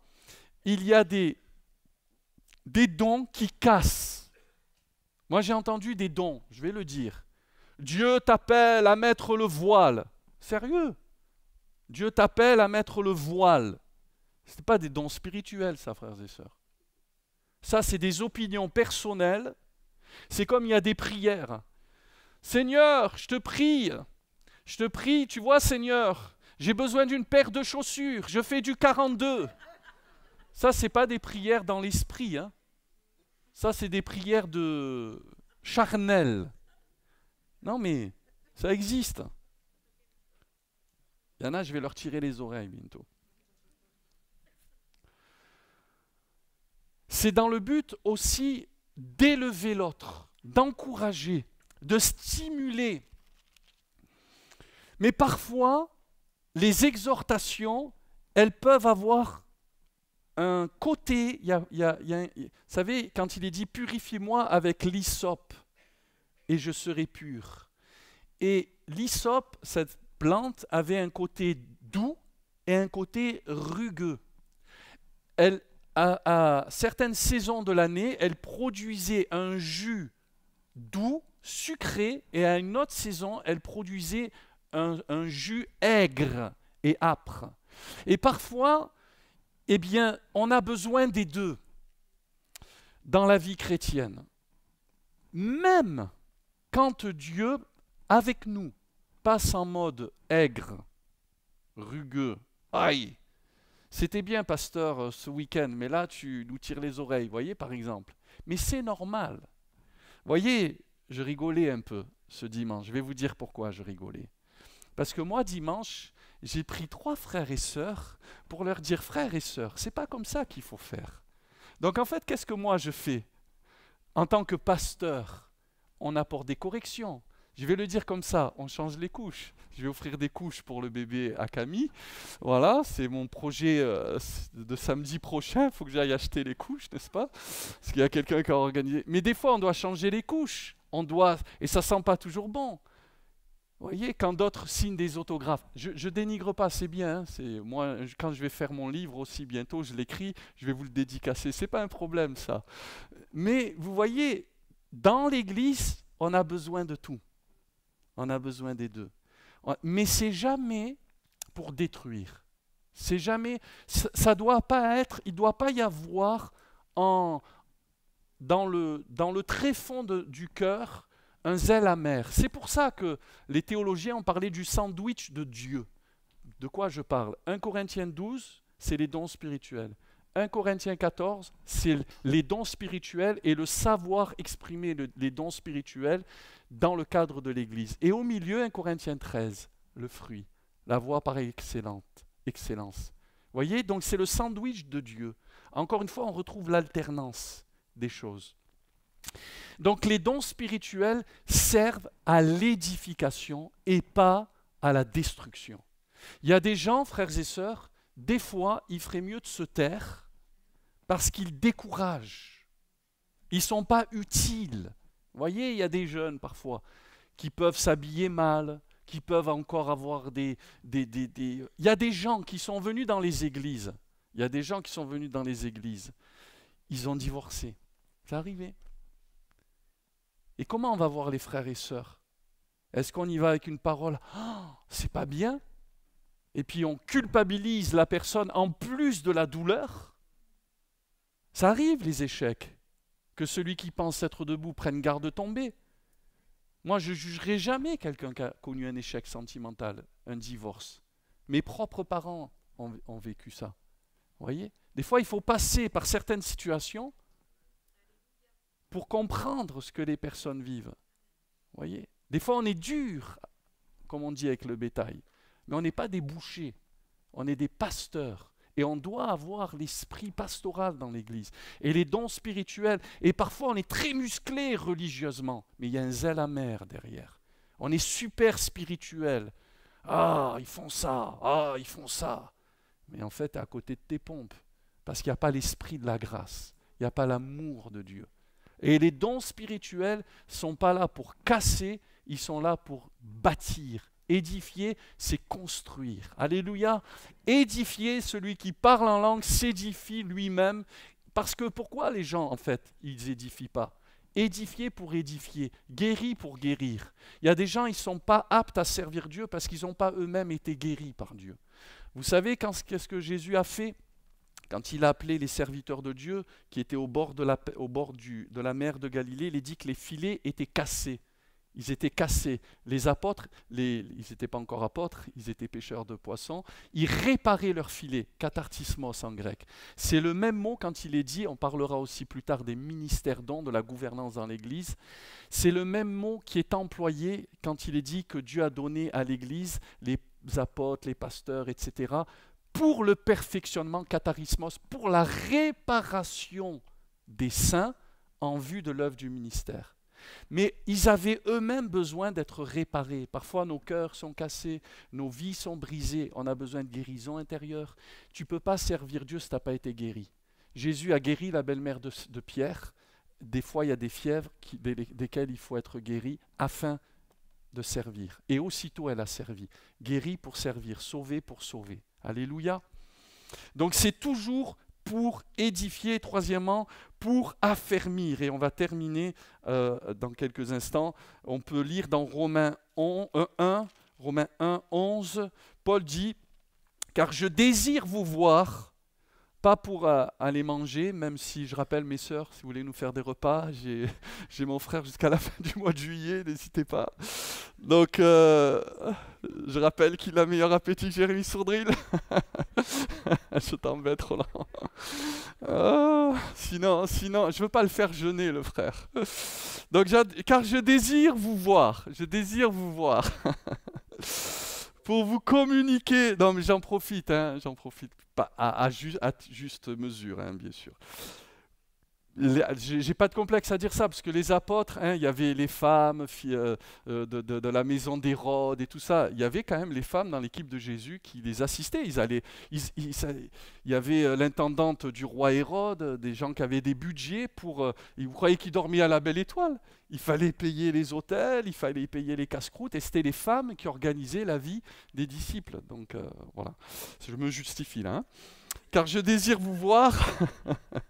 il y a des, des dons qui cassent. Moi, j'ai entendu des dons, je vais le dire. Dieu t'appelle à mettre le voile. Sérieux Dieu t'appelle à mettre le voile. Ce n'est pas des dons spirituels, ça, frères et sœurs. Ça, c'est des opinions personnelles. C'est comme il y a des prières. Seigneur, je te prie. Je te prie, tu vois, Seigneur, j'ai besoin d'une paire de chaussures. Je fais du 42. Ça, ce n'est pas des prières dans l'esprit. Hein. Ça, c'est des prières de charnel. Non, mais ça existe. Il y en a, je vais leur tirer les oreilles bientôt. C'est dans le but aussi d'élever l'autre, d'encourager, de stimuler. Mais parfois, les exhortations, elles peuvent avoir un côté, vous savez, quand il est dit « moi avec l'hysope et je serai pur. Et l'hysope, cette plante avait un côté doux et un côté rugueux. Elle, à, certaines saisons de l'année, elle produisait un jus doux, sucré, et à une autre saison, elle produisait un, un jus aigre et âpre. Et parfois, eh bien, on a besoin des deux dans la vie chrétienne. Même quand Dieu, avec nous, passe en mode aigre, rugueux. Aïe C'était bien, pasteur, euh, ce week-end, mais là, tu nous tires les oreilles, voyez, par exemple. Mais c'est normal. Voyez, je rigolais un peu ce dimanche. Je vais vous dire pourquoi je rigolais. Parce que moi, dimanche, j'ai pris trois frères et sœurs pour leur dire frères et sœurs, c'est pas comme ça qu'il faut faire. Donc en fait, qu'est-ce que moi je fais En tant que pasteur, on apporte des corrections, je vais le dire comme ça, on change les couches. Je vais offrir des couches pour le bébé à Camille. Voilà, c'est mon projet euh, de samedi prochain. Il faut que j'aille acheter les couches, n'est-ce pas Parce qu'il y a quelqu'un qui a organisé. Mais des fois, on doit changer les couches. On doit, et ça sent pas toujours bon. Vous voyez, quand d'autres signent des autographes, je, je dénigre pas, c'est bien. Hein. c'est moi, quand je vais faire mon livre aussi bientôt, je l'écris, je vais vous le dédicacer. C'est pas un problème ça. Mais vous voyez, dans l'Église, on a besoin de tout. On a besoin des deux. Mais c'est jamais pour détruire. C'est jamais. Ça doit pas être. Il doit pas y avoir en, dans le, dans le du cœur un zèle amer. C'est pour ça que les théologiens ont parlé du sandwich de Dieu. De quoi je parle 1 Corinthiens 12, c'est les dons spirituels. 1 Corinthiens 14, c'est les dons spirituels et le savoir exprimer les dons spirituels dans le cadre de l'Église. Et au milieu, 1 Corinthiens 13, le fruit, la voix paraît excellente, excellence. Voyez, donc c'est le sandwich de Dieu. Encore une fois, on retrouve l'alternance des choses. Donc les dons spirituels servent à l'édification et pas à la destruction. Il y a des gens, frères et sœurs, des fois, il ferait mieux de se taire parce qu'ils découragent. Ils ne sont pas utiles vous voyez, il y a des jeunes parfois qui peuvent s'habiller mal, qui peuvent encore avoir des, Il y a des gens qui sont venus dans les églises. Il y a des gens qui sont venus dans les églises. Ils ont divorcé. C'est arrivé. Et comment on va voir les frères et sœurs Est-ce qu'on y va avec une parole oh, C'est pas bien Et puis on culpabilise la personne en plus de la douleur. Ça arrive les échecs que celui qui pense être debout prenne garde de tomber. Moi, je ne jugerai jamais quelqu'un qui a connu un échec sentimental, un divorce. Mes propres parents ont, vécu ça. voyez Des fois, il faut passer par certaines situations pour comprendre ce que les personnes vivent. voyez Des fois, on est dur, comme on dit avec le bétail, mais on n'est pas des bouchers, on est des pasteurs. Et on doit avoir l'esprit pastoral dans l'Église et les dons spirituels. Et parfois, on est très musclé religieusement, mais il y a un zèle amer derrière. On est super spirituel. Ah, ils font ça, ah, ils font ça. Mais en fait, à côté de tes pompes, parce qu'il n'y a pas l'esprit de la grâce, il n'y a pas l'amour de Dieu. Et les dons spirituels ne sont pas là pour casser, ils sont là pour bâtir Édifier, c'est construire. Alléluia. Édifier, celui qui parle en langue s'édifie lui-même. Parce que pourquoi les gens, en fait, ils édifient pas Édifier pour édifier, guérir pour guérir. Il y a des gens, ils ne sont pas aptes à servir Dieu parce qu'ils n'ont pas eux-mêmes été guéris par Dieu. Vous savez qu'est-ce que Jésus a fait quand il a appelé les serviteurs de Dieu qui étaient au bord de au bord du, de la mer de Galilée Il a dit que les filets étaient cassés. Ils étaient cassés. Les apôtres, ils n'étaient pas encore apôtres, ils étaient pêcheurs de poissons. Ils réparaient leur filets, kathartismos » en grec. C'est le même mot quand il est dit, on parlera aussi plus tard des ministères dons, de la gouvernance dans l'Église. C'est le même mot qui est employé quand il est dit que Dieu a donné à l'Église les apôtres, les pasteurs, etc., pour le perfectionnement, catarismos, pour la réparation des saints en vue de l'œuvre du ministère mais ils avaient eux-mêmes besoin d'être réparés. Parfois, nos cœurs sont cassés, nos vies sont brisées, on a besoin de guérison intérieure. Tu ne peux pas servir Dieu si tu n'as pas été guéri. Jésus a guéri la belle-mère de, Pierre. Des fois, il y a des fièvres desquelles il faut être guéri afin de servir. Et aussitôt, elle a servi. Guéri pour servir, sauvé pour sauver. Alléluia. Donc c'est toujours pour édifier, troisièmement, pour affermir. Et on va terminer euh, dans quelques instants. On peut lire dans Romains 1, euh, Romains 1, 11, Paul dit, Car je désire vous voir pas pour euh, aller manger, même si je rappelle mes sœurs, si vous voulez nous faire des repas, j'ai mon frère jusqu'à la fin du mois de juillet, n'hésitez pas. Donc, euh, je rappelle qu'il a meilleur appétit que Jérémy Sourdril. je t'embête, Roland. Ah, sinon, sinon, je veux pas le faire jeûner, le frère. Donc, car je désire vous voir. Je désire vous voir pour vous communiquer. Non, mais j'en profite, hein. j'en profite, pas à, juste mesure, hein, bien sûr. J'ai pas de complexe à dire ça, parce que les apôtres, hein, il y avait les femmes euh, euh, de, la maison d'Hérode et tout ça. Il y avait quand même les femmes dans l'équipe de Jésus qui les assistaient. Ils allaient, il y avait euh, l'intendante du roi Hérode, des gens qui avaient des budgets pour. vous croyez qu'ils dormaient à la belle étoile Il fallait payer les hôtels, il fallait payer les casse-croûtes, et c'était les femmes qui organisaient la vie des disciples. Donc voilà, je me justifie là. Hein car je désire vous voir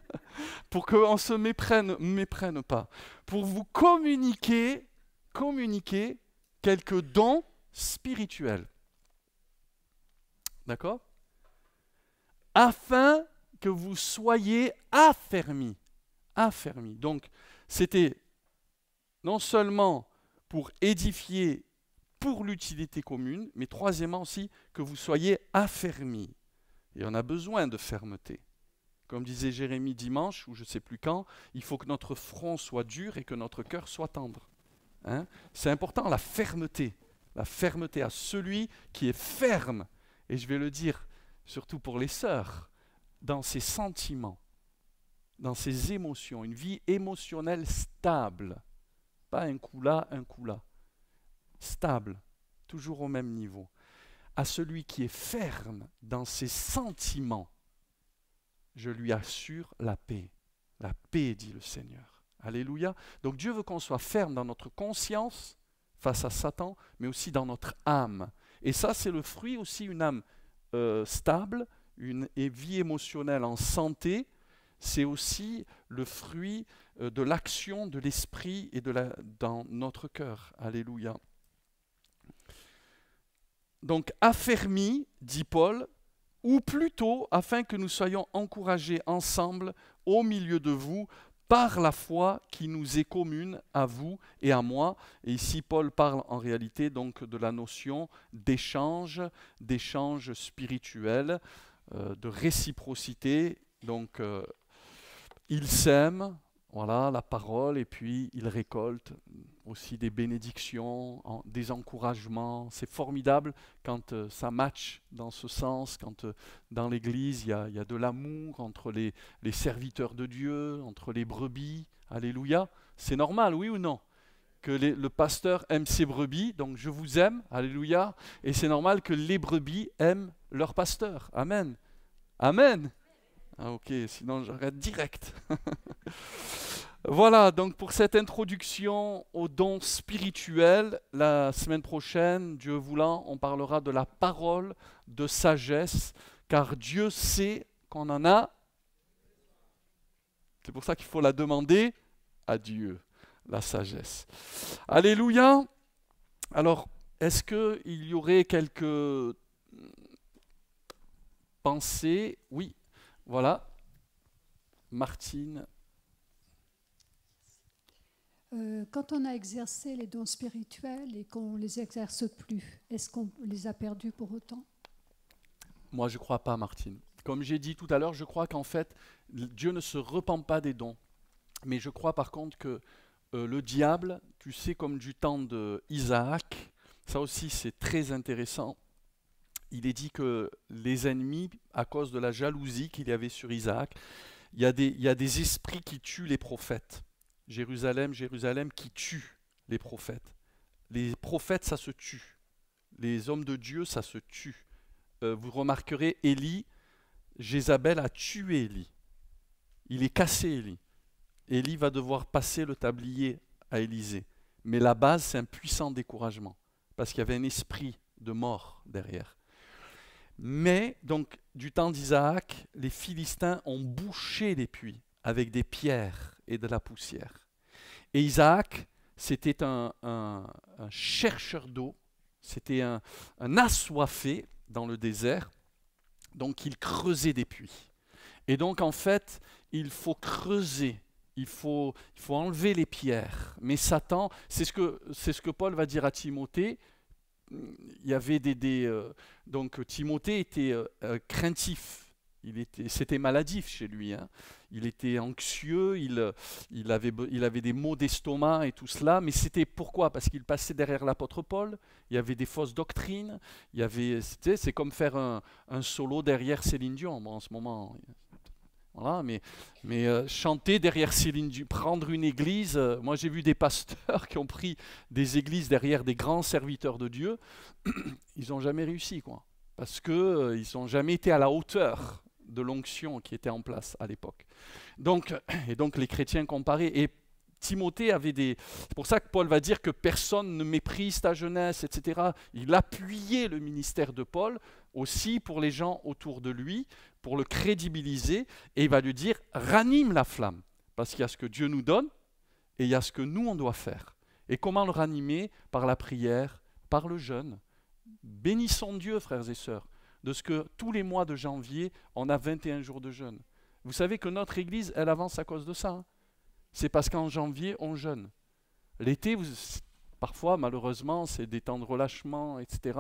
pour qu'on se méprenne, méprenne pas, pour vous communiquer, communiquer quelques dons spirituels. D'accord Afin que vous soyez affermis. Affermis. Donc, c'était non seulement pour édifier pour l'utilité commune, mais troisièmement aussi que vous soyez affermis. Et on a besoin de fermeté. Comme disait Jérémie dimanche, ou je ne sais plus quand, il faut que notre front soit dur et que notre cœur soit tendre. Hein. C'est important, la fermeté. La fermeté à celui qui est ferme. Et je vais le dire, surtout pour les sœurs, dans ses sentiments, dans ses émotions, une vie émotionnelle stable. Pas un coup là, un coup là. Stable, toujours au même niveau à celui qui est ferme dans ses sentiments, je lui assure la paix. La paix, dit le Seigneur. Alléluia. Donc Dieu veut qu'on soit ferme dans notre conscience face à Satan, mais aussi dans notre âme. Et ça, c'est le fruit aussi, une âme euh, stable, une vie émotionnelle en santé, c'est aussi le fruit euh, de l'action de l'esprit et de la, dans notre cœur. Alléluia donc affermi, dit Paul, ou plutôt afin que nous soyons encouragés ensemble au milieu de vous par la foi qui nous est commune à vous et à moi. Et ici, Paul parle en réalité donc de la notion d'échange, d'échange spirituel, euh, de réciprocité. Donc, euh, il s'aime, voilà, la parole, et puis il récolte aussi des bénédictions, des encouragements. C'est formidable quand euh, ça match dans ce sens, quand euh, dans l'Église, il y, a, de l'amour entre les, serviteurs de Dieu, entre les brebis. Alléluia. C'est normal, oui ou non que le pasteur aime ses brebis, donc je vous aime, alléluia, et c'est normal que les brebis aiment leur pasteur. Amen. Amen. Ah ok, sinon j'arrête direct. voilà, donc pour cette introduction aux dons spirituels, la semaine prochaine, Dieu voulant, on parlera de la parole de sagesse, car Dieu sait qu'on en a. C'est pour ça qu'il faut la demander à Dieu, la sagesse. Alléluia. Alors, est-ce qu'il y aurait quelques pensées Oui. Voilà. Martine. Euh, quand on a exercé les dons spirituels et qu'on les exerce plus, est-ce qu'on les a perdus pour autant Moi, je ne crois pas, Martine. Comme j'ai dit tout à l'heure, je crois qu'en fait, Dieu ne se repent pas des dons. Mais je crois par contre que euh, le diable, tu sais, comme du temps de Isaac, ça aussi c'est très intéressant, il est dit que les ennemis, à cause de la jalousie qu'il y avait sur Isaac, il y, a des, esprits qui tuent les prophètes. Jérusalem, Jérusalem qui tue les prophètes. Les prophètes, ça se tue. Les hommes de Dieu, ça se tue. Euh, vous remarquerez, Élie, Jézabel a tué Élie. Il est cassé, Élie. Élie va devoir passer le tablier à Élisée. Mais la base, c'est un puissant découragement, parce qu'il y avait un esprit de mort derrière. Mais, donc, du temps d'Isaac, les Philistins ont bouché les puits avec des pierres et de la poussière. Et Isaac, c'était un, chercheur d'eau, c'était un, assoiffé dans le désert, donc il creusait des puits. Et donc, en fait, il faut creuser il faut, enlever les pierres. Mais Satan, c'est ce que Paul va dire à Timothée, il y avait des, euh, donc Timothée était euh, euh, craintif. Il était, c'était maladif chez lui. Hein. Il était anxieux, il, il, avait, il avait des maux d'estomac et tout cela. Mais c'était pourquoi Parce qu'il passait derrière l'apôtre Paul. Il y avait des fausses doctrines. Il y avait, c'est comme faire un, solo derrière Céline Dion. en ce moment, mais, euh, chanter derrière Céline prendre une église, euh, moi j'ai vu des pasteurs qui ont pris des églises derrière des grands serviteurs de Dieu, ils n'ont jamais réussi, quoi, parce qu'ils euh, ils n'ont jamais été à la hauteur de l'onction qui était en place à l'époque. Donc, et donc les chrétiens comparés, et Timothée avait des... C'est pour ça que Paul va dire que personne ne méprise ta jeunesse, etc. Il appuyait le ministère de Paul aussi pour les gens autour de lui, pour le crédibiliser, et il va lui dire ranime la flamme, parce qu'il y a ce que Dieu nous donne et il y a ce que nous on doit faire. Et comment le ranimer Par la prière, par le jeûne. Bénissons Dieu, frères et sœurs, de ce que tous les mois de janvier, on a 21 jours de jeûne. Vous savez que notre Église, elle avance à cause de ça. Hein. c'est parce qu'en janvier, on jeûne. L'été, vous, parfois, malheureusement, c'est des temps de relâchement, etc.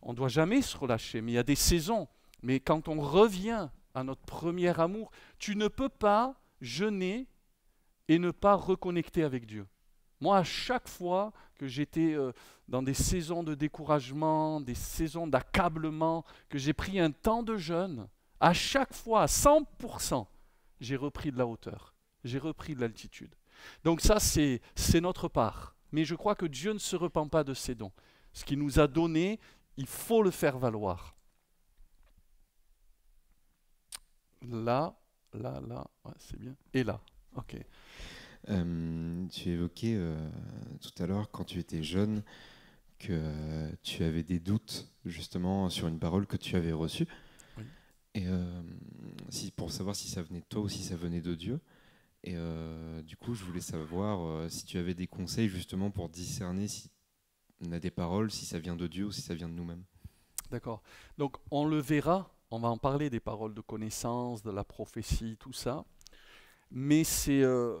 On ne doit jamais se relâcher, mais il y a des saisons. Mais quand on revient à notre premier amour, tu ne peux pas jeûner et ne pas reconnecter avec Dieu. Moi, à chaque fois que j'étais euh, dans des saisons de découragement, des saisons d'accablement, que j'ai pris un temps de jeûne, à chaque fois, à 100%, j'ai repris de la hauteur, j'ai repris de l'altitude. Donc ça, c'est notre part. Mais je crois que Dieu ne se repent pas de ses dons. Ce qu'il nous a donné, il faut le faire valoir. là, là, là, c'est bien, et là. Ok. Euh, tu évoquais euh, tout à l'heure, quand tu étais jeune, que tu avais des doutes justement sur une parole que tu avais reçue. Et euh, si, pour savoir si ça venait de toi ou si ça venait de Dieu. Et du coup, je voulais savoir si tu avais des conseils justement pour discerner si on a des paroles, si ça vient de Dieu ou si ça vient de nous-mêmes. D'accord. Donc on le verra on va en parler des paroles de connaissance, de la prophétie, tout ça. Mais c'est euh,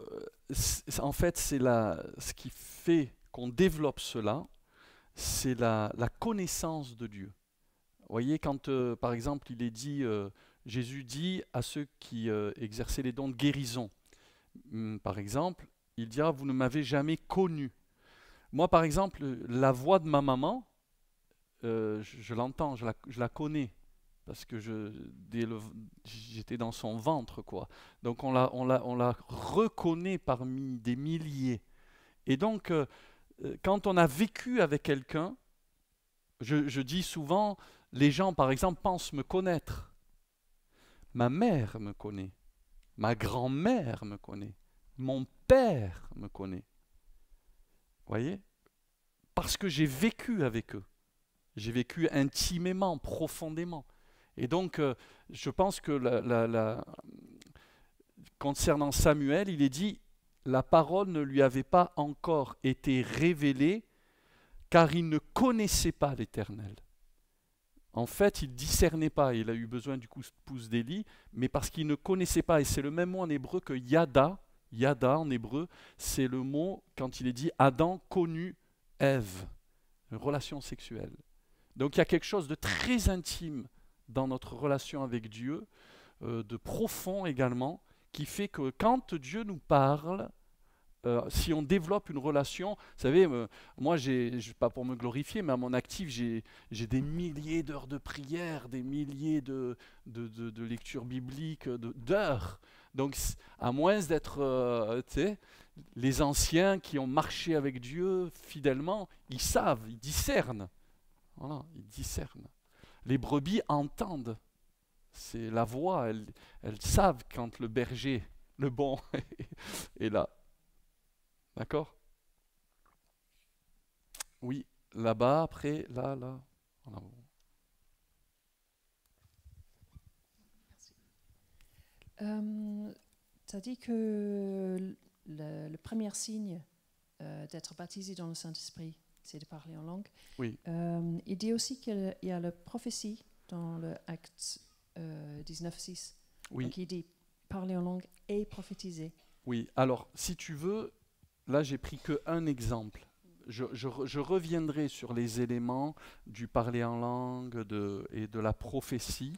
en fait c'est ce qui fait qu'on développe cela, c'est la, connaissance de Dieu. Vous voyez, quand euh, par exemple il est dit, euh, Jésus dit à ceux qui exerçaient les dons de guérison, hmm, par exemple, il dira Vous ne m'avez jamais connu. Moi, par exemple, la voix de ma maman, je l'entends, je la connais, parce que je j'étais dans son ventre, quoi. Donc on la, on la, on la reconnaît parmi des milliers. Et donc, euh, euh, quand on a vécu avec quelqu'un, je, dis souvent, les gens, par exemple, pensent me connaître. Ma mère me connaît, ma grand-mère me connaît, mon père me connaît. Vous Voyez Parce que j'ai vécu avec eux. J'ai vécu intimement, profondément. Et donc, euh, je pense que concernant Samuel, il est dit, la parole ne lui avait pas encore été révélée, car il ne connaissait pas l'Éternel. En fait, il discernait pas, il a eu besoin du coup de pouce d'Élie, mais parce qu'il ne connaissait pas, et c'est le même mot en hébreu que yada, yada en hébreu, c'est le mot quand il est dit Adam connut Ève, relation sexuelle. Donc il y a quelque chose de très intime dans notre relation avec Dieu, euh, de profond également, qui fait que quand Dieu nous parle, euh, si on développe une relation, vous savez, euh, moi, j'ai, pas pour me glorifier, mais à mon actif, j'ai des milliers d'heures de prière, des milliers de, de, lectures bibliques, d'heures. Donc, à moins d'être, tu sais, les anciens qui ont marché avec Dieu fidèlement, ils savent, ils discernent. Voilà, ils discernent. Les brebis entendent. C'est la voix. Elles, savent quand le berger, le bon, est là. D'accord Oui, là-bas, après, là, là. En avant. Euh, tu as dit que le, premier signe euh, d'être baptisé dans le Saint-Esprit, c'est de parler en langue. Oui. Euh, il dit aussi qu'il y a la prophétie dans le acte 19.6. Euh, oui. qui dit parler en langue et prophétiser. Oui, alors si tu veux, là j'ai pris que un exemple. Je, je, je, reviendrai sur les éléments du parler en langue de, et de la prophétie,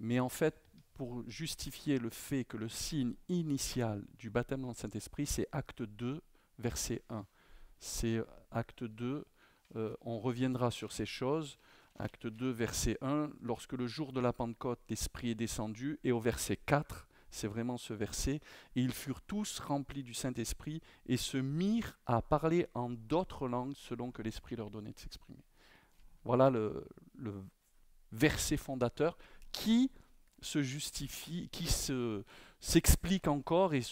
mais en fait, pour justifier le fait que le signe initial du baptême dans le Saint-Esprit, c'est acte 2, verset 1 c'est euh, acte 2, euh, on reviendra sur ces choses. Acte 2, verset 1, lorsque le jour de la Pentecôte, l'Esprit est descendu, et au verset 4, c'est vraiment ce verset, et ils furent tous remplis du Saint-Esprit et se mirent à parler en d'autres langues selon que l'Esprit leur donnait de s'exprimer. Voilà le, verset fondateur qui se justifie, qui s'explique encore et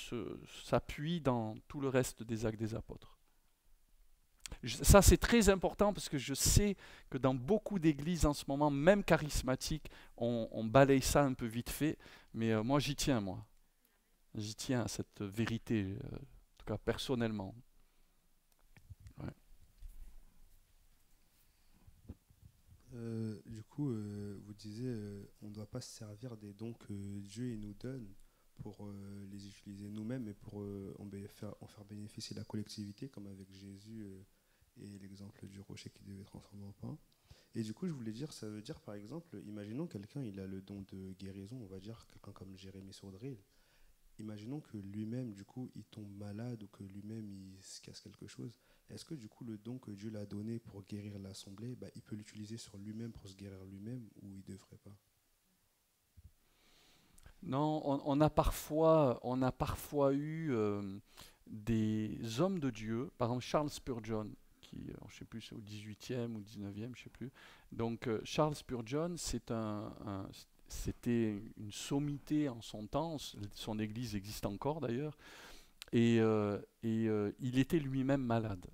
s'appuie dans tout le reste des actes des apôtres ça, c'est très important parce que je sais que dans beaucoup d'églises en ce moment, même charismatiques, on, balaye ça un peu vite fait. Mais euh, moi, j'y tiens, moi. J'y tiens à cette vérité, euh, en tout cas personnellement. Euh, du coup, vous disiez, on ne doit pas se servir des dons que Dieu nous donne pour les utiliser nous-mêmes et pour en, faire, bénéficier la collectivité, comme avec Jésus et l'exemple du rocher qui devait transformer en pain. Et du coup, je voulais dire, ça veut dire par exemple, imaginons quelqu'un, il a le don de guérison, on va dire quelqu'un comme Jérémy Sourdril. Imaginons que lui-même, du coup, il tombe malade ou que lui-même, il se casse quelque chose. Est-ce que du coup, le don que Dieu l'a donné pour guérir l'assemblée, bah, il peut l'utiliser sur lui-même pour se guérir lui-même ou il ne devrait pas Non, on, a parfois, on a parfois eu euh, des hommes de Dieu, par exemple Charles Spurgeon, qui, euh, je sais plus, au 18e ou 19e, je sais plus. Donc euh, Charles Spurgeon, c'était une sommité en son temps, son église existe encore d'ailleurs, et, euh, il était lui-même malade,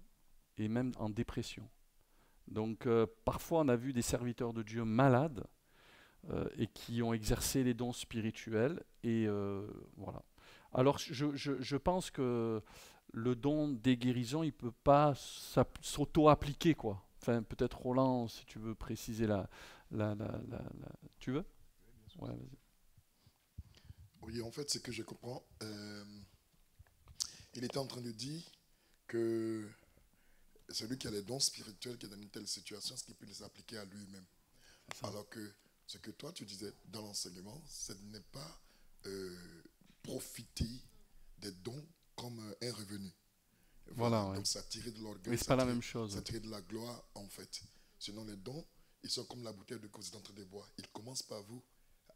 et même en dépression. Donc parfois on a vu des serviteurs de Dieu malades, et qui ont exercé les dons spirituels, et voilà. Alors je pense que le don des guérisons, il ne peut pas s'auto-appliquer, quoi. Enfin, peut-être Roland, si tu veux préciser la... tu veux Oui, en fait, c'est que je comprends. Euh, il était en train de dire que celui qui a les dons spirituels, qui est dans une telle situation, ce qu'il peut les appliquer à lui-même. Alors que ce que toi, tu disais dans l'enseignement, ce n'est pas euh, profiter des dons comme un euh, revenu. Voilà, de Mais c'est pas la même chose. Ça de la gloire, en fait. Sinon, les dons, ils sont comme la bouteille de cause d'entre des bois il commence Ils commencent par vous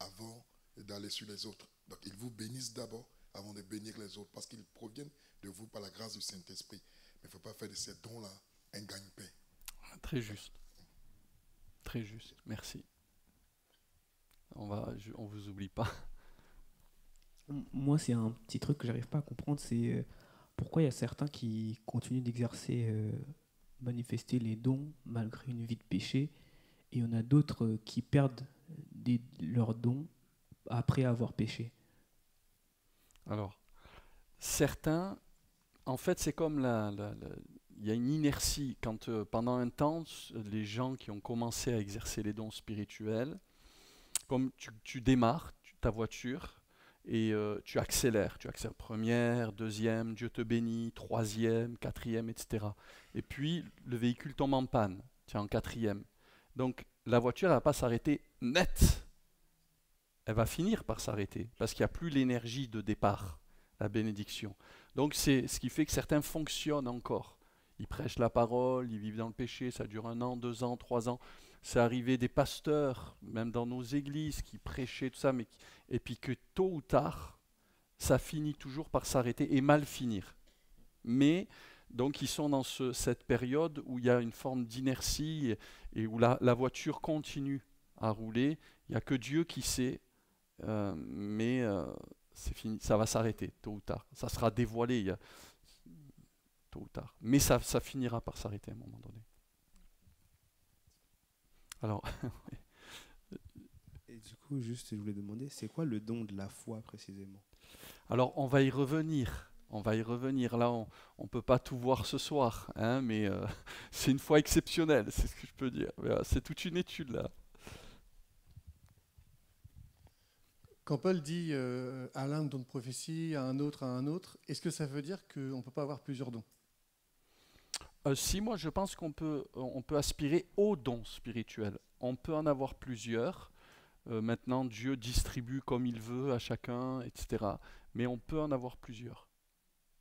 avant d'aller sur les autres. Donc, ils vous bénissent d'abord avant de bénir les autres parce qu'ils proviennent de vous par la grâce du Saint-Esprit. Mais il faut pas faire de ces dons-là un gagne-pain. Ah, très juste. Très juste. Merci. On va, on vous oublie pas. Moi, c'est un petit truc que j'arrive pas à comprendre, c'est euh, pourquoi il y a certains qui continuent d'exercer, euh, manifester les dons malgré une vie de péché, et il y en a d'autres euh, qui perdent leurs dons après avoir péché. Alors, certains, en fait, c'est comme la, il y a une inertie. Quand pendant un temps, les gens qui ont commencé à exercer les dons spirituels, comme tu, démarres ta voiture, et euh, tu accélères, tu accélères première, deuxième, Dieu te bénit, troisième, quatrième, etc. Et puis le véhicule tombe en panne, tu es en quatrième. Donc la voiture ne va pas s'arrêter net, elle va finir par s'arrêter parce qu'il n'y a plus l'énergie de départ, la bénédiction. Donc c'est ce qui fait que certains fonctionnent encore. Ils prêchent la parole, ils vivent dans le péché, ça dure un an, deux ans, trois ans, c'est arrivé des pasteurs, même dans nos églises, qui prêchaient tout ça, mais et puis que tôt ou tard, ça finit toujours par s'arrêter et mal finir. Mais donc ils sont dans cette période où il y a une forme d'inertie et, où la, voiture continue à rouler. Il n'y a que Dieu qui sait, euh, mais euh, ça va s'arrêter tôt ou tard. Ça sera dévoilé tôt ou tard. Mais ça finira par s'arrêter à un moment donné. Alors. du coup, juste, je voulais demander, c'est quoi le don de la foi précisément Alors, on va y revenir. On va y revenir. Là, on ne peut pas tout voir ce soir, hein, mais euh, c'est une foi exceptionnelle, c'est ce que je peux dire. C'est toute une étude, là. Quand Paul dit euh, à l'un don de prophétie, à un autre, à un autre, est-ce que ça veut dire qu'on ne peut pas avoir plusieurs dons euh, si moi je pense qu'on peut, on peut aspirer aux dons spirituels. On peut en avoir plusieurs. Euh, maintenant, Dieu distribue comme il veut à chacun, etc. Mais on peut en avoir plusieurs.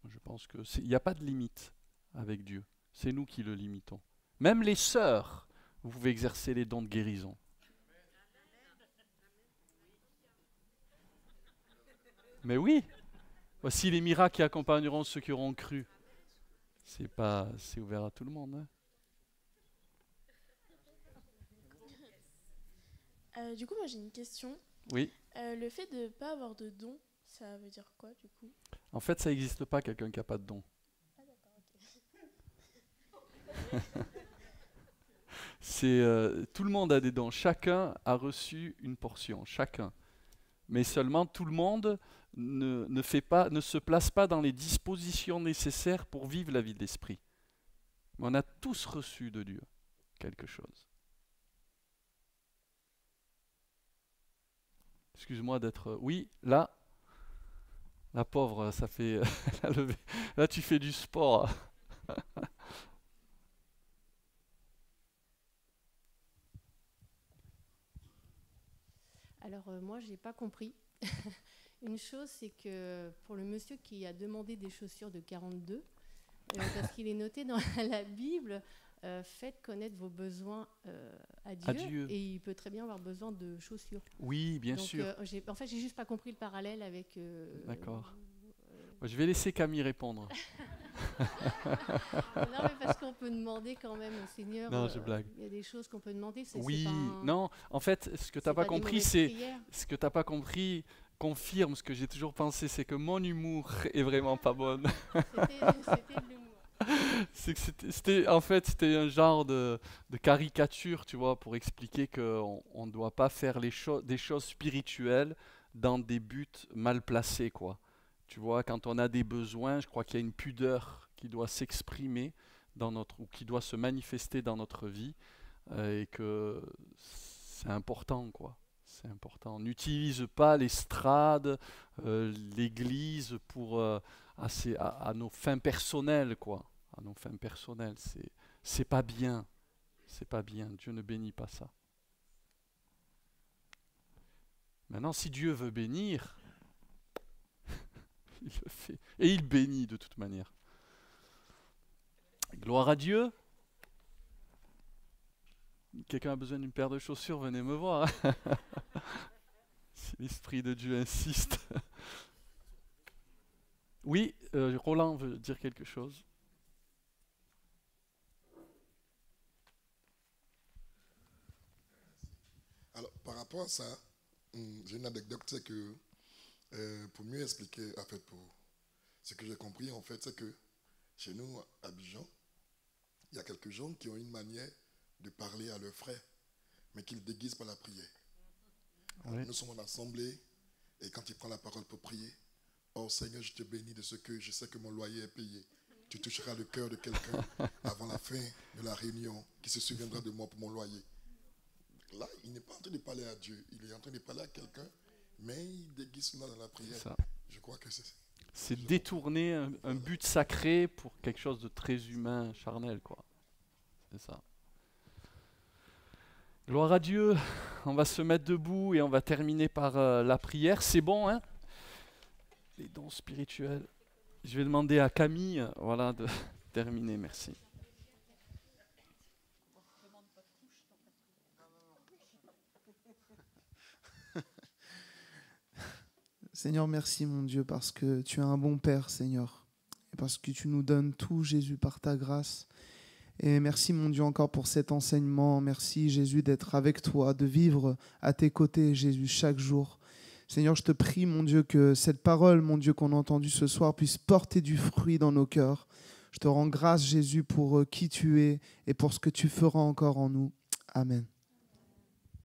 Je pense qu'il n'y a pas de limite avec Dieu. C'est nous qui le limitons. Même les sœurs, vous pouvez exercer les dons de guérison. Mais oui, voici les miracles qui accompagneront ceux qui auront cru. C'est pas, c'est ouvert à tout le monde. Hein. Euh, du coup, moi j'ai une question. Oui. Euh, le fait de ne pas avoir de don, ça veut dire quoi du coup En fait, ça n'existe pas quelqu'un qui n'a pas de don. Ah, euh, tout le monde a des dons. Chacun a reçu une portion, chacun. Mais seulement tout le monde ne, ne, fait pas, ne se place pas dans les dispositions nécessaires pour vivre la vie de l'esprit. On a tous reçu de Dieu quelque chose. Excuse-moi d'être. Euh, oui, là, la pauvre, ça fait. là, tu fais du sport. Alors, euh, moi, je n'ai pas compris. Une chose, c'est que pour le monsieur qui a demandé des chaussures de 42, euh, parce qu'il est noté dans la Bible, euh, faites connaître vos besoins euh, à, Dieu, Et il peut très bien avoir besoin de chaussures. Oui, bien sûr. en fait, j'ai juste pas compris le parallèle avec. D'accord. Je vais laisser Camille répondre. non, mais parce qu'on peut demander quand même au Seigneur. Non, je blague. Il y a des choses qu'on peut demander. Oui, non. En fait, ce que tu n'as pas, compris, c'est ce que tu pas compris, confirme ce que j'ai toujours pensé, c'est que mon humour est vraiment pas bon. c'était en fait c'était un genre de, caricature, tu vois, pour expliquer qu'on ne doit pas faire les choses des choses spirituelles dans des buts mal placés, quoi. Tu vois, quand on a des besoins, je crois qu'il y a une pudeur qui doit s'exprimer dans notre ou qui doit se manifester dans notre vie euh, et que c'est important, quoi c'est important. On n'utilise pas l'estrade, euh, l'église pour euh, à, nos fins personnelles, quoi. À nos fins personnelles, c'est c'est pas bien, c'est pas bien. Dieu ne bénit pas ça. Maintenant, si Dieu veut bénir, il le fait et il bénit de toute manière. Gloire à Dieu quelqu'un a besoin d'une paire de chaussures, venez me voir. l'Esprit de Dieu insiste. oui, euh, Roland veut dire quelque chose. Alors, par rapport à ça, hum, j'ai une anecdote que, euh, pour mieux expliquer, en fait, pour ce que j'ai compris, en fait, c'est que chez nous, à Bijan, il y a quelques gens qui ont une manière de parler à leurs frères, mais qu'ils déguisent par la prière. Nous sommes en assemblée, et quand il prend la parole pour prier, oh Seigneur, je te bénis de ce que je sais que mon loyer est payé. Tu toucheras le cœur de quelqu'un avant la fin de la réunion qui se souviendra de moi pour mon loyer. Là, il n'est pas en train de parler à Dieu, il est en train de parler à quelqu'un, mais il déguise cela dans la prière. Je crois que c'est c'est détourner un, un, but sacré pour quelque chose de très humain, charnel, quoi. C'est ça. Gloire à Dieu, on va se mettre debout et on va terminer par euh, la prière. C'est bon, hein Les dons spirituels. Je vais demander à Camille, euh, voilà, de terminer. Merci. Seigneur, merci mon Dieu, parce que tu es un bon Père, Seigneur, et parce que tu nous donnes tout, Jésus, par ta grâce. Et merci mon Dieu encore pour cet enseignement. Merci Jésus d'être avec toi, de vivre à tes côtés Jésus chaque jour. Seigneur, je te prie mon Dieu que cette parole, mon Dieu, qu'on a entendue ce soir puisse porter du fruit dans nos cœurs. Je te rends grâce Jésus pour euh, qui tu es et pour ce que tu feras encore en nous. Amen.